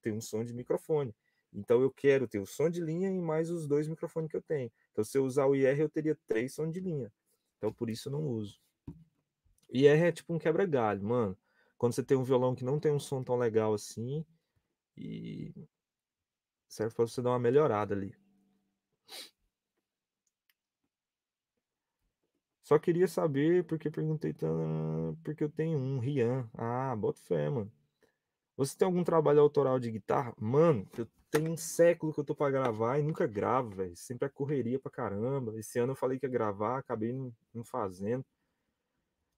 ter um som de microfone. Então eu quero ter o som de linha e mais os dois microfones que eu tenho. Então se eu usar o IR eu teria três som de linha. Então por isso eu não uso. IR é tipo um quebra-galho, mano. Quando você tem um violão que não tem um som tão legal assim e serve pra você dar uma melhorada ali. Só queria saber porque perguntei tanto, porque eu tenho um Rian. Ah, bota fé, mano. Você tem algum trabalho autoral de guitarra? Mano, eu tem um século que eu tô para gravar e nunca gravo, velho. Sempre é correria pra caramba. Esse ano eu falei que ia gravar, acabei não, não fazendo.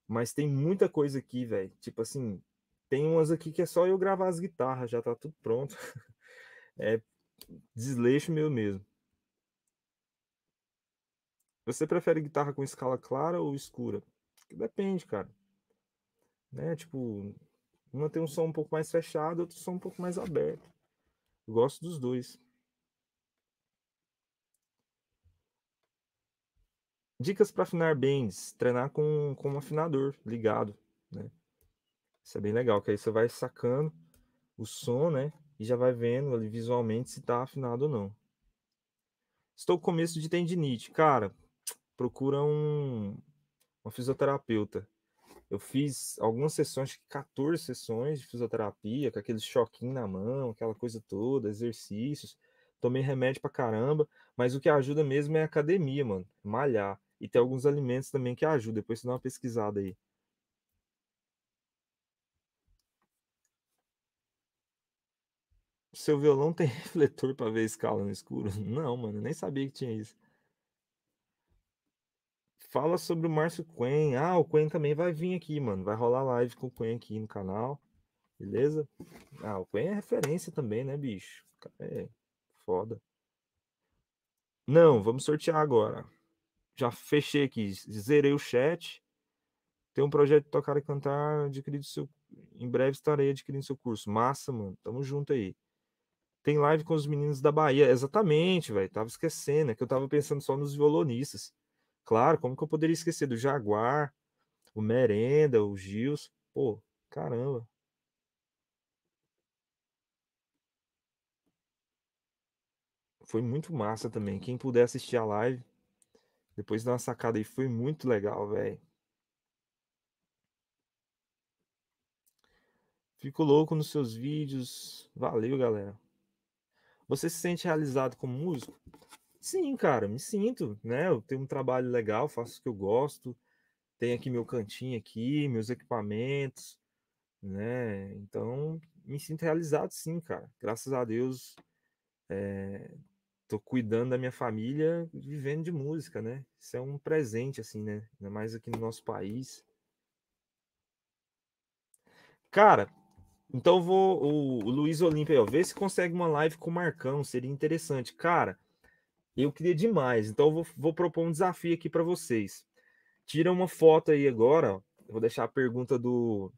Mas tem muita coisa aqui, velho. Tipo assim, tem umas aqui que é só eu gravar as guitarras, já tá tudo pronto. é desleixo meu mesmo. Você prefere guitarra com escala clara ou escura? Depende, cara. Né? Tipo, uma tem um som um pouco mais fechado, outro som um pouco mais aberto. Eu gosto dos dois. Dicas para afinar bens, treinar com, com um afinador ligado, né? Isso é bem legal, que aí você vai sacando o som, né? E já vai vendo ali visualmente se tá afinado ou não. Estou com começo de tendinite. Cara, procura um, um fisioterapeuta. Eu fiz algumas sessões, 14 sessões de fisioterapia, com aquele choquinho na mão, aquela coisa toda, exercícios. Tomei remédio pra caramba, mas o que ajuda mesmo é academia, mano. Malhar. E tem alguns alimentos também que ajudam. Depois você dá uma pesquisada aí. Seu violão tem refletor para ver escala no escuro? Não, mano, nem sabia que tinha isso fala sobre o Márcio Quen. Ah, o Quen também vai vir aqui, mano. Vai rolar live com o Quen aqui no canal. Beleza? Ah, o Quen é referência também, né, bicho? É foda. Não, vamos sortear agora. Já fechei aqui, zerei o chat. Tem um projeto de tocar e cantar, adquirido seu. Em breve estarei adquirindo seu curso. Massa, mano. Tamo junto aí. Tem live com os meninos da Bahia. Exatamente, velho. Tava esquecendo. É que eu tava pensando só nos violonistas. Claro, como que eu poderia esquecer do Jaguar, o Merenda, o Gils? Pô, caramba. Foi muito massa também. Quem puder assistir a live, depois dá uma sacada aí, foi muito legal, velho. Fico louco nos seus vídeos. Valeu, galera. Você se sente realizado como músico? Sim, cara, me sinto, né? Eu tenho um trabalho legal, faço o que eu gosto, tenho aqui meu cantinho aqui, meus equipamentos, né? Então, me sinto realizado sim, cara. Graças a Deus, é, tô cuidando da minha família, vivendo de música, né? Isso é um presente, assim, né? Ainda mais aqui no nosso país. Cara, então vou. O, o Luiz Olímpio Vê se consegue uma live com o Marcão, seria interessante. Cara, eu queria demais. Então, vou, vou propor um desafio aqui para vocês. Tira uma foto aí agora. Vou deixar a pergunta do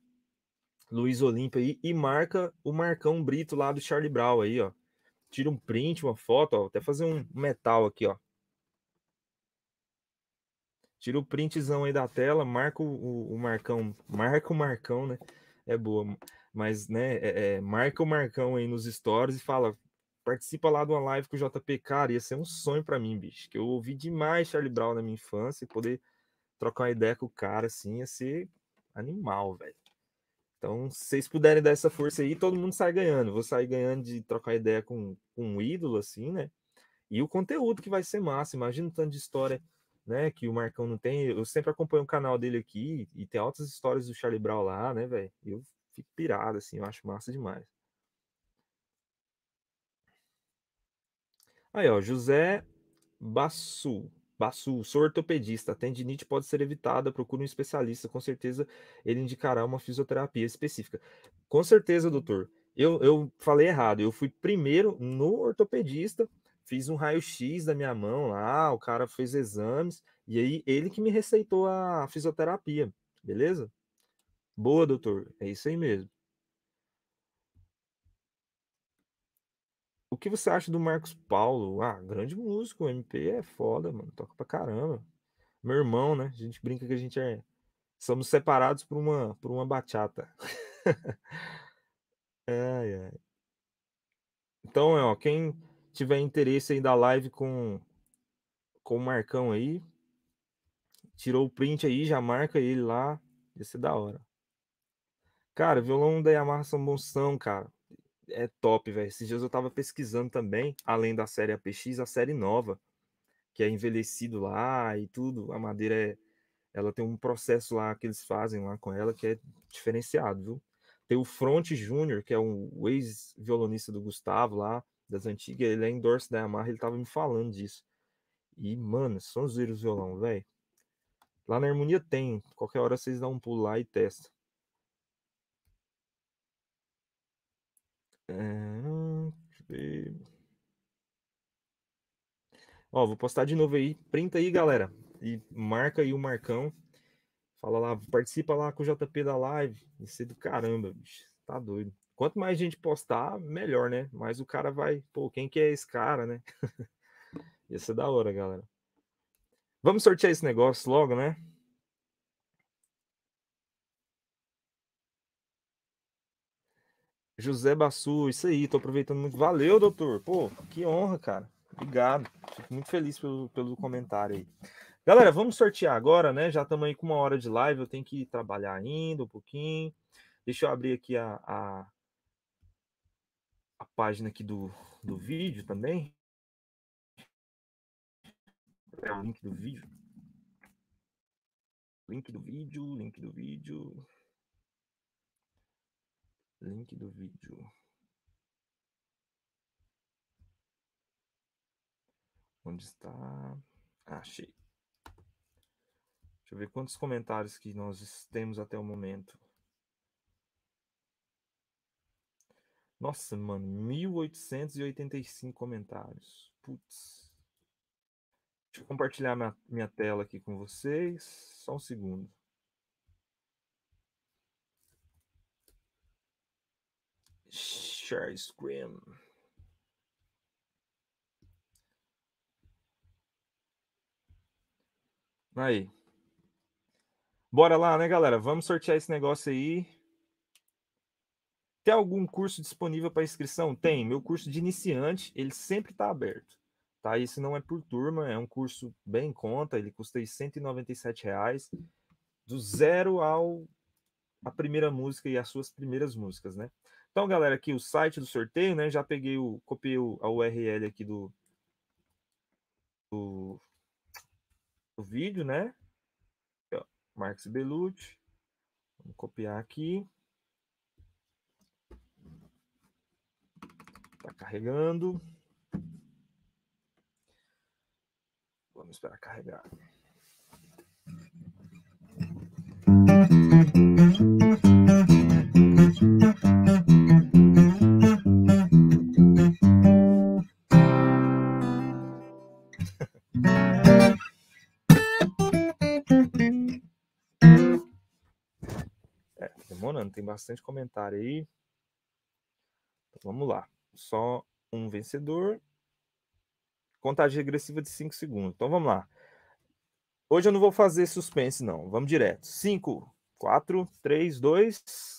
Luiz Olímpio aí e marca o Marcão Brito lá do Charlie Brown aí, ó. Tira um print, uma foto, ó. Vou até fazer um metal aqui, ó. Tira o printzão aí da tela, marca o, o Marcão, marca o Marcão, né? É boa, mas né, é, é, marca o Marcão aí nos stories e fala, participa lá de uma live com o JP. Cara, ia ser um sonho para mim, bicho. Que eu ouvi demais Charlie Brown na minha infância e poder trocar uma ideia com o cara, assim, ia ser animal, velho. Então, se vocês puderem dar essa força aí, todo mundo sai ganhando. Vou sair ganhando de trocar ideia com, com um ídolo, assim, né? E o conteúdo que vai ser massa. Imagina o tanto de história né, que o Marcão não tem. Eu sempre acompanho o canal dele aqui e tem altas histórias do Charlie Brown lá, né, velho? Eu fico pirado, assim, eu acho massa demais. Aí, ó, José Bassu. Bassu, sou ortopedista. A tendinite pode ser evitada. Procure um especialista. Com certeza ele indicará uma fisioterapia específica. Com certeza, uhum. doutor. Eu, eu falei errado. Eu fui primeiro no ortopedista, fiz um raio-x da minha mão lá. O cara fez exames. E aí, ele que me receitou a fisioterapia. Beleza? Boa, doutor. É isso aí mesmo. O que você acha do Marcos Paulo? Ah, grande músico, o MP é foda, mano, toca pra caramba. Meu irmão, né? A gente brinca que a gente é. Somos separados por uma, por uma bachata. ai, ai. Então, ó, quem tiver interesse aí da live com, com o Marcão aí, tirou o print aí, já marca ele lá. Ia ser da hora. Cara, violão da Yamaha São Bonção, cara é top, velho. Esses dias eu tava pesquisando também, além da série APX, a série nova, que é envelhecido lá e tudo. A madeira é. Ela tem um processo lá que eles fazem lá com ela que é diferenciado, viu? Tem o Front Júnior, que é um ex-violonista do Gustavo lá, das antigas. Ele é endorse da Yamaha, ele tava me falando disso. E, mano, são os violão, velho. Lá na Harmonia tem. Qualquer hora vocês dão um pulo lá e testam. Ah, Ó, vou postar de novo aí. Printa aí, galera. E marca aí o Marcão. Fala lá, participa lá com o JP da live. Isso é do caramba, bicho. Tá doido. Quanto mais gente postar, melhor, né? mais o cara vai, pô, quem que é esse cara, né? Ia ser da hora, galera. Vamos sortear esse negócio logo, né? José Bassu, isso aí, tô aproveitando muito. Valeu, doutor. Pô, que honra, cara. Obrigado. Fico muito feliz pelo, pelo comentário aí. Galera, vamos sortear agora, né? Já estamos aí com uma hora de live, eu tenho que trabalhar ainda um pouquinho. Deixa eu abrir aqui a, a, a página aqui do, do vídeo também. É o link do vídeo. Link do vídeo, link do vídeo. Link do vídeo. Onde está? Ah, achei. Deixa eu ver quantos comentários que nós temos até o momento. Nossa, mano, 1885 comentários. Putz. Deixa eu compartilhar minha, minha tela aqui com vocês. Só um segundo. Share screen. Aí. Bora lá, né, galera? Vamos sortear esse negócio aí. Tem algum curso disponível para inscrição? Tem. Meu curso de iniciante, ele sempre está aberto. Tá? Isso não é por turma, é um curso bem em conta. Ele custa R$ Reais, do zero ao a primeira música e as suas primeiras músicas, né? Então, galera, aqui o site do sorteio, né? Já peguei o. Copiei a URL aqui do, do, do vídeo, né? Marx Marcos Belucci. Vamos copiar aqui. Tá carregando. Vamos esperar carregar. É, demorando, tem bastante comentário aí. Então, vamos lá. Só um vencedor. Contagem regressiva de 5 segundos. Então vamos lá. Hoje eu não vou fazer suspense, não. Vamos direto. 5, 4, 3, 2.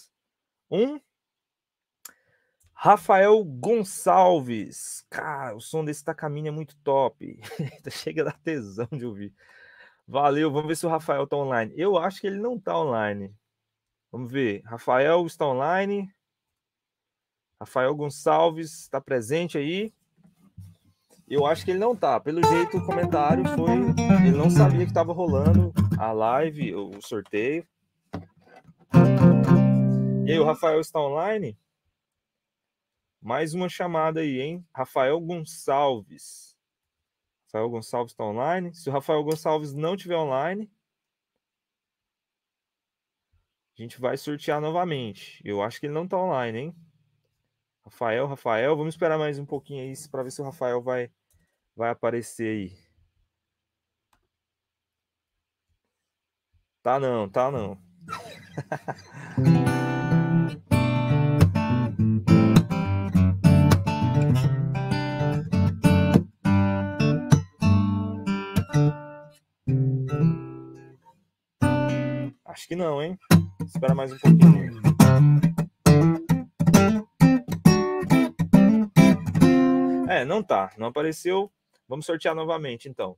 Um. Rafael Gonçalves. Cara, o som desse Takamine é muito top. Tá, chega da tesão de ouvir. Valeu, vamos ver se o Rafael tá online. Eu acho que ele não tá online. Vamos ver. Rafael está online. Rafael Gonçalves está presente aí. Eu acho que ele não tá. Pelo jeito, o comentário foi. Ele não sabia que estava rolando a live, o sorteio. E aí, o uhum. Rafael está online? Mais uma chamada aí, hein? Rafael Gonçalves. Rafael Gonçalves está online. Se o Rafael Gonçalves não tiver online, a gente vai sortear novamente. Eu acho que ele não está online, hein? Rafael, Rafael, vamos esperar mais um pouquinho aí para ver se o Rafael vai vai aparecer aí. Tá não, tá não. que não, hein? Espera mais um pouquinho. É, não tá. Não apareceu. Vamos sortear novamente, então.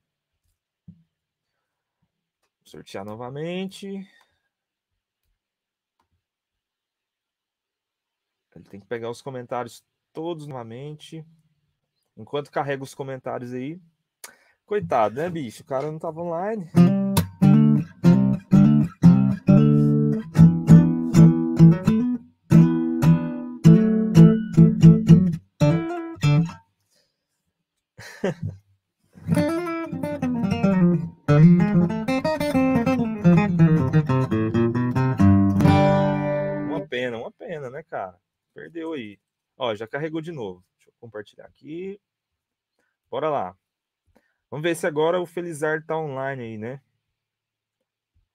Sortear novamente. Ele tem que pegar os comentários todos novamente. Enquanto carrega os comentários aí. Coitado, né, bicho? O cara não estava online. uma pena, uma pena, né, cara? Perdeu aí. Ó, já carregou de novo. Deixa eu compartilhar aqui. Bora lá. Vamos ver se agora o Felizardo tá online aí, né?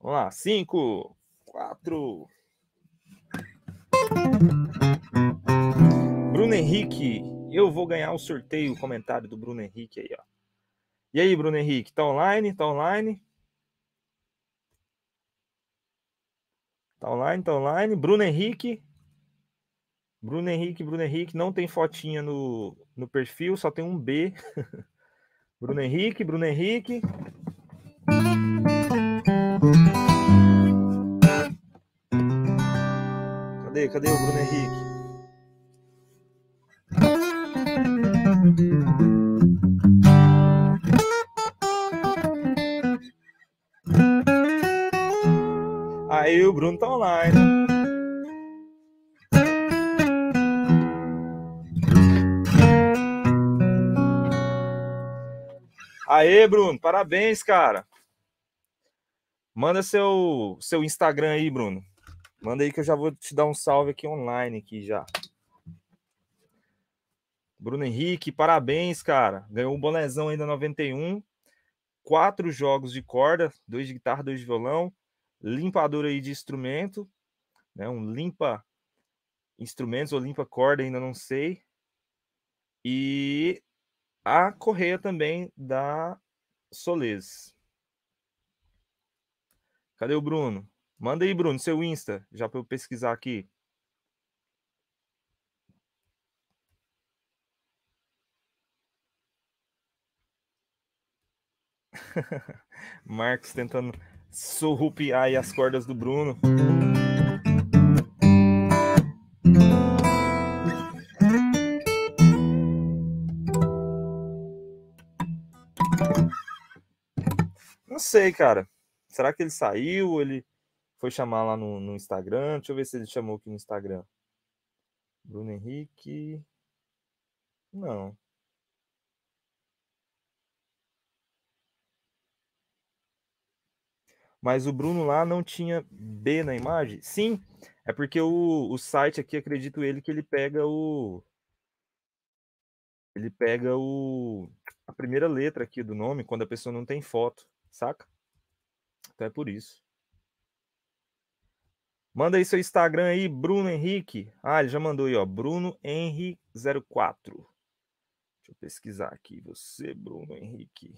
Vamos lá. Cinco, quatro. Bruno Henrique eu vou ganhar o sorteio, o comentário do Bruno Henrique aí, ó. E aí, Bruno Henrique, tá online? Tá online? Tá online, tá online. Bruno Henrique. Bruno Henrique, Bruno Henrique, não tem fotinha no, no perfil, só tem um B. Bruno Henrique, Bruno Henrique. Cadê, cadê o Bruno Henrique? Bruno tá online. Aê, Bruno, parabéns, cara. Manda seu, seu Instagram aí, Bruno. Manda aí que eu já vou te dar um salve aqui online aqui já. Bruno Henrique, parabéns, cara. Ganhou um bonezão ainda 91. Quatro jogos de corda, dois de guitarra, dois de violão limpador aí de instrumento, né? Um limpa instrumentos ou limpa corda, ainda não sei. E a correia também da Solês. Cadê o Bruno? Manda aí, Bruno, seu Insta, já para eu pesquisar aqui. Marcos tentando surrupiar aí as cordas do Bruno. Não sei, cara. Será que ele saiu? Ele foi chamar lá no, no Instagram? Deixa eu ver se ele chamou aqui no Instagram. Bruno Henrique. Não. mas o Bruno lá não tinha B na imagem? Sim, é porque o, o site aqui, acredito ele, que ele pega o. Ele pega o. A primeira letra aqui do nome quando a pessoa não tem foto, saca? Então é por isso. Manda aí seu Instagram aí, Bruno Henrique. Ah, ele já mandou aí, ó. Bruno Henrique04. Deixa eu pesquisar aqui. Você, Bruno Henrique.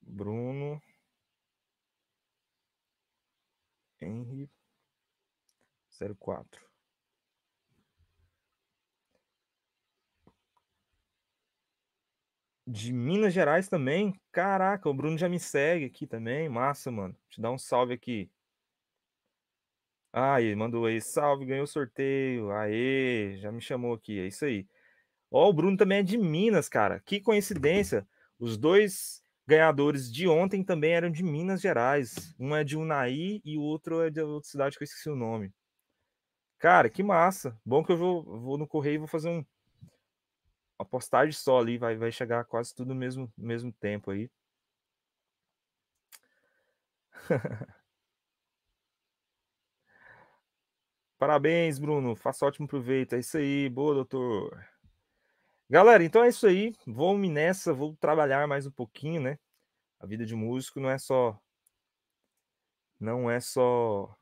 Bruno Henry zero quatro De Minas Gerais também. Caraca, o Bruno já me segue aqui também. Massa, mano. Te dá um salve aqui. Aí, ah, mandou aí. Salve, ganhou sorteio. Aê, já me chamou aqui. É isso aí. Ó, o Bruno também é de Minas, cara. Que coincidência. Os dois ganhadores de ontem também eram de Minas Gerais. Um é de Unai e o outro é de outra cidade que eu esqueci o nome. Cara, que massa. Bom que eu vou, vou no correio e vou fazer um, uma postagem só ali. Vai, vai chegar quase tudo no mesmo, mesmo tempo aí. Parabéns, Bruno. Faça ótimo proveito. É isso aí. Boa, doutor. Galera, então é isso aí. Vou me nessa, vou trabalhar mais um pouquinho, né? A vida de músico não é só. Não é só.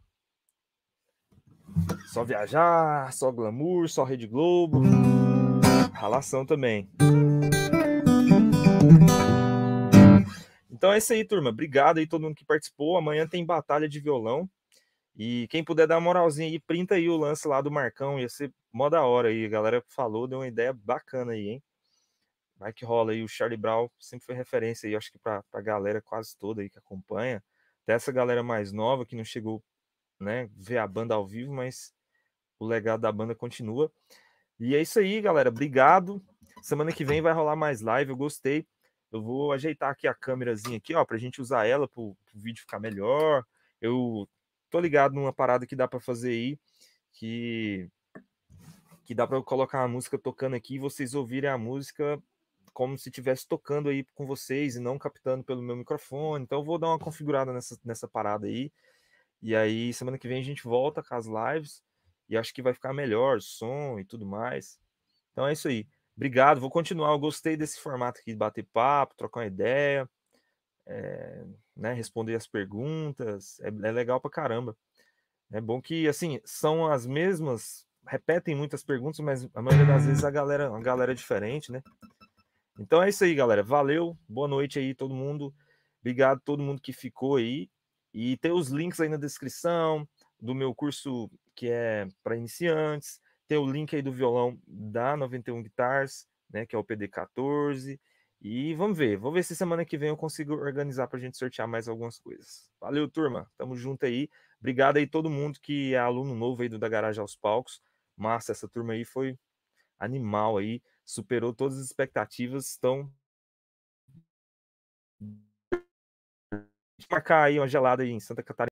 Só viajar, só glamour, só Rede Globo. Ralação também. Então é isso aí, turma. Obrigado aí todo mundo que participou. Amanhã tem batalha de violão. E quem puder dar uma moralzinha aí, printa aí o lance lá do Marcão, ia ser mó da hora aí. A galera falou, deu uma ideia bacana aí, hein? Vai que rola aí. O Charlie Brown sempre foi referência aí, acho que pra, pra galera quase toda aí que acompanha. Até essa galera mais nova que não chegou, né, ver a banda ao vivo, mas o legado da banda continua. E é isso aí, galera. Obrigado. Semana que vem vai rolar mais live. Eu gostei. Eu vou ajeitar aqui a câmerazinha aqui, ó, pra gente usar ela pro, pro vídeo ficar melhor. Eu tô ligado numa parada que dá para fazer aí, que que dá para colocar a música tocando aqui e vocês ouvirem a música como se estivesse tocando aí com vocês e não captando pelo meu microfone. Então vou dar uma configurada nessa, nessa parada aí. E aí semana que vem a gente volta com as lives e acho que vai ficar melhor, som e tudo mais. Então é isso aí. Obrigado, vou continuar. Eu gostei desse formato aqui de bater papo, trocar uma ideia é, né, responder as perguntas, é, é, legal pra caramba. É bom que, assim, são as mesmas, repetem muitas perguntas, mas a maioria das vezes a galera, a galera é diferente, né? Então é isso aí, galera. Valeu, boa noite aí todo mundo. Obrigado a todo mundo que ficou aí. E tem os links aí na descrição do meu curso que é para iniciantes, tem o link aí do violão da 91 Guitars, né, que é o PD14. E vamos ver, vou ver se semana que vem eu consigo organizar para a gente sortear mais algumas coisas. Valeu, turma. Tamo junto aí. Obrigado aí todo mundo que é aluno novo aí do Da Garagem aos Palcos. Massa, essa turma aí foi animal aí, superou todas as expectativas. Estão marcar aí uma gelada aí em Santa Catarina.